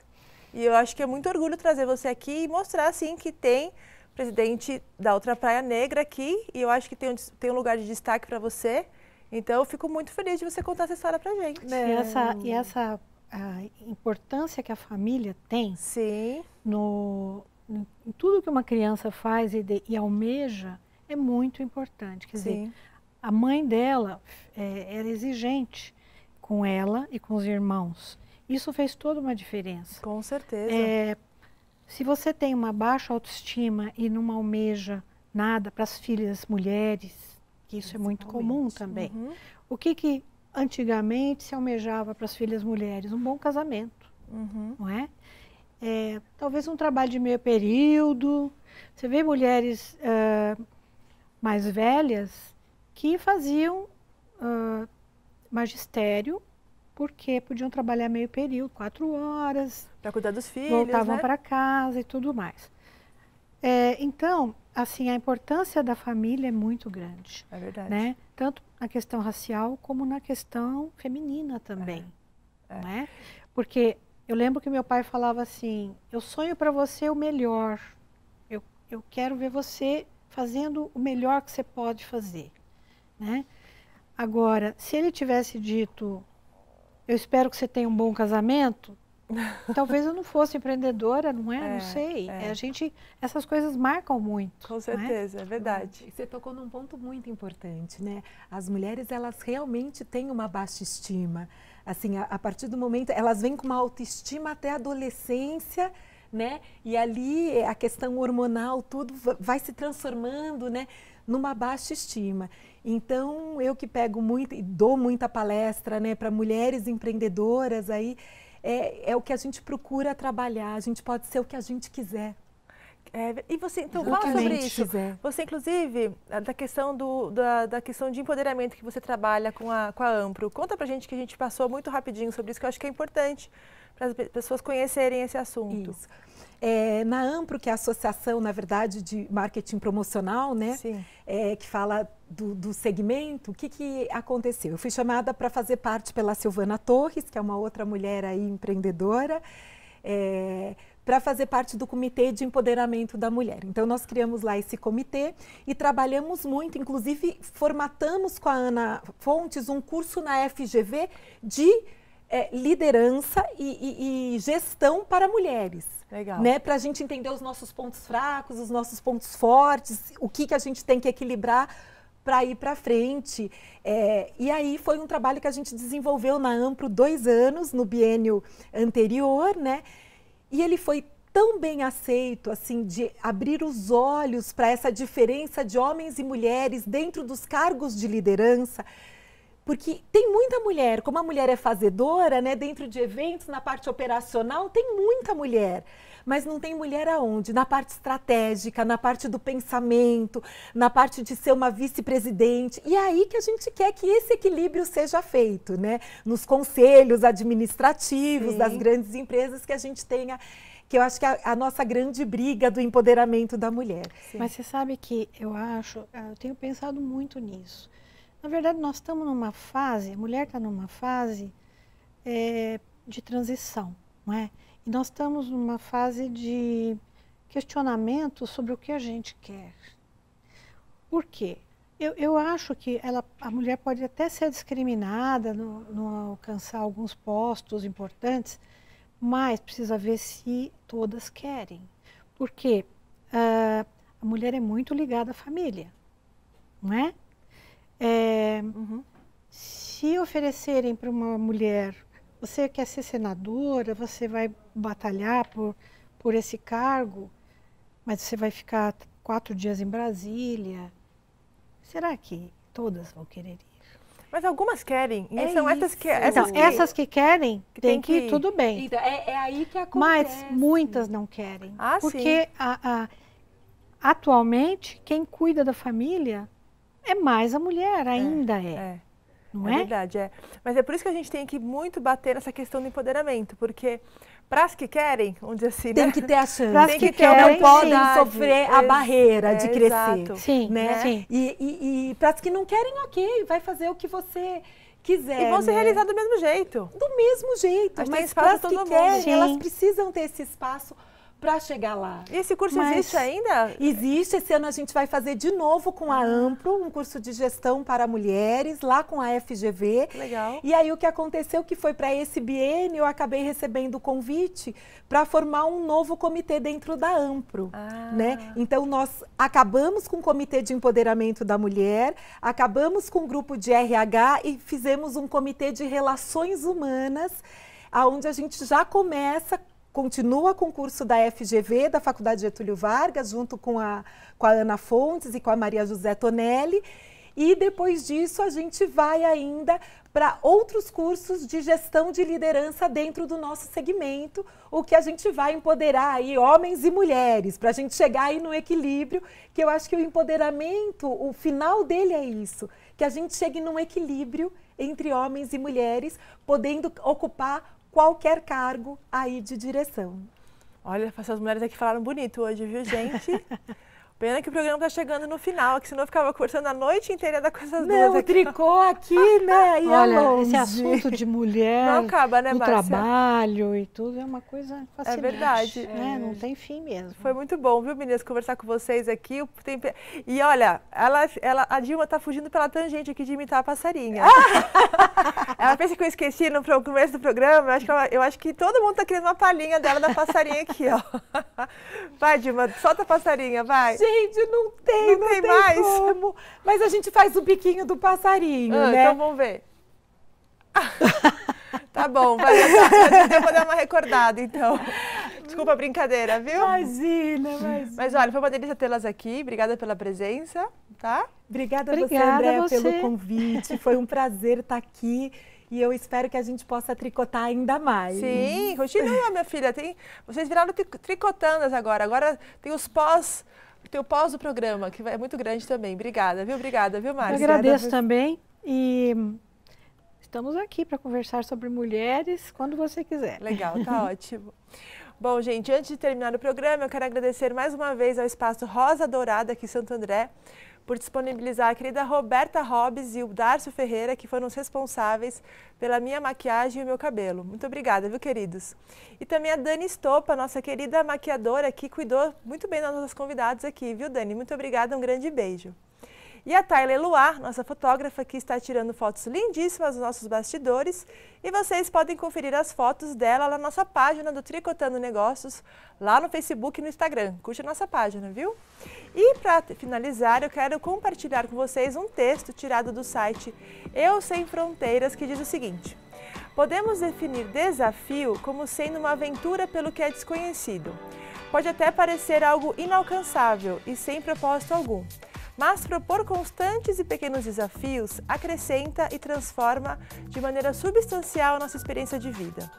E eu acho que é muito orgulho trazer você aqui e mostrar, assim, que tem presidente da outra Praia Negra aqui, e eu acho que tem um, tem um lugar de destaque para você. Então, eu fico muito feliz de você contar essa história pra gente. Né? E é. essa, e essa a importância que a família tem Sim. No, no em tudo que uma criança faz e, de, e almeja é muito importante. Quer Sim. dizer, a mãe dela é, era exigente com ela e com os irmãos. Isso fez toda uma diferença. Com certeza. É, se você tem uma baixa autoestima e não almeja nada para as filhas mulheres, que isso é muito comum também. Uhum. O que, que antigamente se almejava para as filhas mulheres? Um bom casamento, uhum. não é? é? Talvez um trabalho de meio período. Você vê mulheres uh, mais velhas que faziam uh, magistério porque podiam trabalhar meio período, quatro horas. Para cuidar dos filhos. Voltavam né? para casa e tudo mais. É, então, assim, a importância da família é muito grande. É verdade. Né? Tanto na questão racial como na questão feminina também. É. é. Né? Porque eu lembro que meu pai falava assim: eu sonho para você o melhor. Eu, eu quero ver você fazendo o melhor que você pode fazer. Né? Agora, se ele tivesse dito: eu espero que você tenha um bom casamento, Talvez eu não fosse empreendedora, não é? é não sei. É. é. A gente, essas coisas marcam muito. Com né? certeza, é? é verdade. você tocou num ponto muito importante, né? As mulheres, elas realmente têm uma baixa estima. Assim, a, a partir do momento, elas vêm com uma autoestima até a adolescência, né? E ali eh, a questão hormonal, tudo vai se transformando, né? Numa baixa estima. Então, eu que pego muito e dou muita palestra, né? Para mulheres empreendedoras aí, é, é o que a gente procura trabalhar, a gente pode ser o que a gente quiser. É, e você, então, Exatamente. fala sobre isso. É. Você, inclusive, da questão, do, da, da, questão de empoderamento que você trabalha com a, com a Ampro. Conta pra gente que a gente passou muito rapidinho sobre isso, que eu acho que é importante para as pessoas conhecerem esse assunto. Isso. É, na Ampro, que é a associação, na verdade, de marketing promocional, né? Sim. É, que fala do, do segmento, o que, que aconteceu? Eu fui chamada para fazer parte pela Silvana Torres, que é uma outra mulher aí empreendedora. É, para fazer parte do Comitê de Empoderamento da Mulher. Então, nós criamos lá esse comitê e trabalhamos muito, inclusive formatamos com a Ana Fontes um curso na FGV de é, liderança e, e, e gestão para mulheres. Legal. Né, para a gente entender os nossos pontos fracos, os nossos pontos fortes, o que, que a gente tem que equilibrar para ir para frente. É, e aí foi um trabalho que a gente desenvolveu na Ampro dois anos, no biênio anterior, né? E ele foi tão bem aceito, assim, de abrir os olhos para essa diferença de homens e mulheres dentro dos cargos de liderança. Porque tem muita mulher, como a mulher é fazedora, né, dentro de eventos, na parte operacional, tem muita mulher. Mas não tem mulher aonde? Na parte estratégica, na parte do pensamento, na parte de ser uma vice-presidente. E é aí que a gente quer que esse equilíbrio seja feito, né? Nos conselhos administrativos Sim. das grandes empresas que a gente tenha que eu acho que é a, nossa grande briga do empoderamento da mulher. Sim. Mas você sabe que eu acho, ah, eu tenho pensado muito nisso. Na verdade, nós estamos numa fase, a mulher está numa fase é, de transição, não é? nós estamos numa fase de questionamento sobre o que a gente quer. Por quê? Eu, eu acho que ela, a mulher pode até ser discriminada no, no alcançar alguns postos importantes, mas precisa ver se todas querem. Porque uh, ah, a mulher é muito ligada à família, não é? é uhum. Se oferecerem para uma mulher você quer ser senadora, você vai batalhar por, por esse cargo, mas você vai ficar quatro dias em Brasília. Será que todas vão querer ir? Mas algumas querem. E é são essas que essas, então, que essas que querem que tem que, ir, tudo bem. é, é, aí que acontece. Mas muitas não querem. Ah, porque a, a, atualmente quem cuida da família é mais a mulher, ainda é. é. é. Não é, é? verdade, é. Mas é por isso que a gente tem que muito bater nessa questão do empoderamento, porque para as que querem, vamos dizer assim, tem né? que ter a chance, pras tem que, que querem, não podem sofrer a barreira é, de crescer, né? sim, né? Sim. E, e, e para as que não querem, ok, vai fazer o que você quiser. E vão se né? realizar do mesmo jeito. Do mesmo jeito, mas para as que querem, elas precisam ter esse espaço para chegar lá. E esse curso Mas existe ainda? Existe. Esse ano a gente vai fazer de novo com a Ampro, um curso de gestão para mulheres, lá com a FGV. Legal. E aí o que aconteceu que foi para esse BN. eu acabei recebendo o convite para formar um novo comitê dentro da Ampro. Ah. Né? Então nós acabamos com o Comitê de Empoderamento da Mulher, acabamos com o grupo de RH e fizemos um comitê de relações humanas aonde a gente já começa continua com o curso da FGV, da Faculdade Getúlio Vargas, junto com a, com a Ana Fontes e com a Maria José Tonelli. E depois disso, a gente vai ainda para outros cursos de gestão de liderança dentro do nosso segmento, o que a gente vai empoderar aí homens e mulheres, para a gente chegar aí no equilíbrio, que eu acho que o empoderamento, o final dele é isso, que a gente chegue num equilíbrio entre homens e mulheres, podendo ocupar qualquer cargo aí de direção. Olha, essas mulheres aqui falaram bonito hoje, viu, gente? Pena que o programa tá chegando no final, que senão eu ficava conversando a noite inteira da coisa Não, duas. tricô aqui, né? E Olha, longe. esse assunto de mulher, não acaba, né, no trabalho e tudo é uma coisa é fascinante. É verdade. Né? É. Não tem fim mesmo. Foi muito bom, viu, meninas, conversar com vocês aqui. É- e olha, ela, ela, a Dilma tá fugindo pela tangente aqui de imitar a passarinha. ela pensa que eu esqueci no começo do programa. Eu acho, que ela, eu acho que todo mundo tá querendo uma palhinha dela da passarinha aqui, ó. Vai, Dilma, solta a passarinha, vai gente, não tem, não, não tem, tem, mais. como. Mas a gente faz o biquinho do passarinho, ah, né? Então vamos ver. tá bom, vai, eu vou dar uma recordada, então. Desculpa a brincadeira, viu? Imagina, imagina. Mas olha, foi uma delícia tê-las aqui. Obrigada pela presença, tá? Obrigada, Obrigada você, André, pelo convite. Foi um prazer estar aqui. E eu espero que a gente possa tricotar ainda mais. Sim, continua, minha filha. Tem, vocês viraram tricotandas agora. Agora tem os pós teu pós do programa, que é muito grande também. Obrigada, viu? Obrigada, viu, Márcia? Eu agradeço Obrigada. também e estamos aqui para conversar sobre mulheres quando você quiser. Legal, tá ótimo. Bom, gente, antes de terminar o programa, eu quero agradecer mais uma vez ao Espaço Rosa Dourada aqui em Santo André, por disponibilizar a querida Roberta Hobbs e o Darcio Ferreira, que foram os responsáveis pela minha maquiagem e o meu cabelo. Muito obrigada, viu, queridos? E também a Dani Estopa, nossa querida maquiadora, que cuidou muito bem das nossas convidadas aqui, viu, Dani? Muito obrigada, um grande beijo. E a Tayla Luar, nossa fotógrafa, que está tirando fotos lindíssimas dos nossos bastidores. E vocês podem conferir as fotos dela na nossa página do Tricotando Negócios, lá no Facebook e no Instagram. Curte a nossa página, viu? E para finalizar, eu quero compartilhar com vocês um texto tirado do site Eu Sem Fronteiras, que diz o seguinte. Podemos definir desafio como sendo uma aventura pelo que é desconhecido. Pode até parecer algo inalcançável e sem propósito algum mas propor constantes e pequenos desafios acrescenta e transforma de maneira substancial nossa experiência de vida.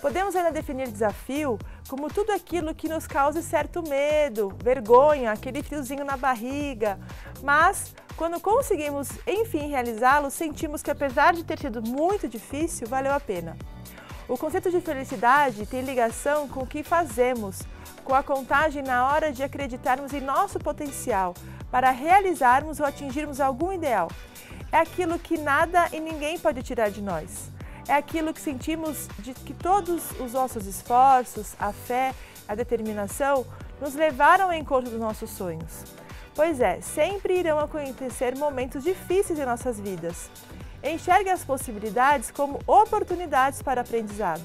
Podemos ainda definir desafio como tudo aquilo que nos cause certo medo, vergonha, aquele friozinho na barriga, mas quando conseguimos, enfim, realizá-lo, sentimos que apesar de ter sido muito difícil, valeu a pena. O conceito de felicidade tem ligação com o que fazemos, com a contagem na hora de acreditarmos em nosso potencial, para realizarmos ou atingirmos algum ideal. É aquilo que nada e ninguém pode tirar de nós. É aquilo que sentimos de que todos os nossos esforços, a fé, a determinação nos levaram ao encontro dos nossos sonhos. Pois é, sempre irão acontecer momentos difíceis em nossas vidas. Enxergue as possibilidades como oportunidades para aprendizado.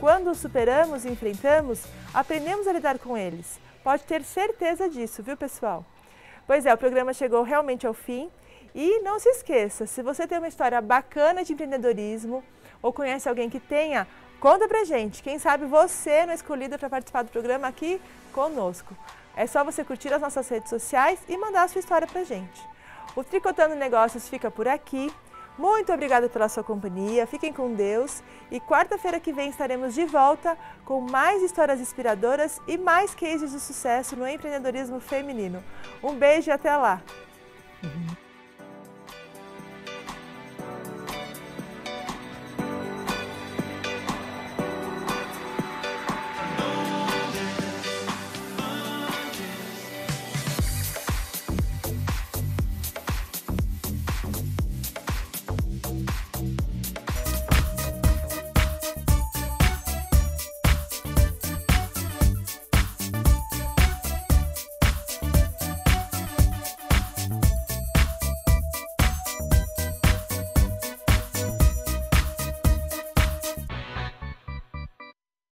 Quando os superamos e enfrentamos, aprendemos a lidar com eles. Pode ter certeza disso, viu pessoal? Pois é, o programa chegou realmente ao fim. E não se esqueça, se você tem uma história bacana de empreendedorismo ou conhece alguém que tenha, conta pra gente. Quem sabe você não é escolhida para participar do programa aqui conosco. É só você curtir as nossas redes sociais e mandar a sua história pra gente. O Tricotando Negócios fica por aqui. Muito obrigada pela sua companhia, fiquem com Deus e quarta-feira que vem estaremos de volta com mais histórias inspiradoras e mais cases de sucesso no empreendedorismo feminino. Um beijo e até lá! Uhum.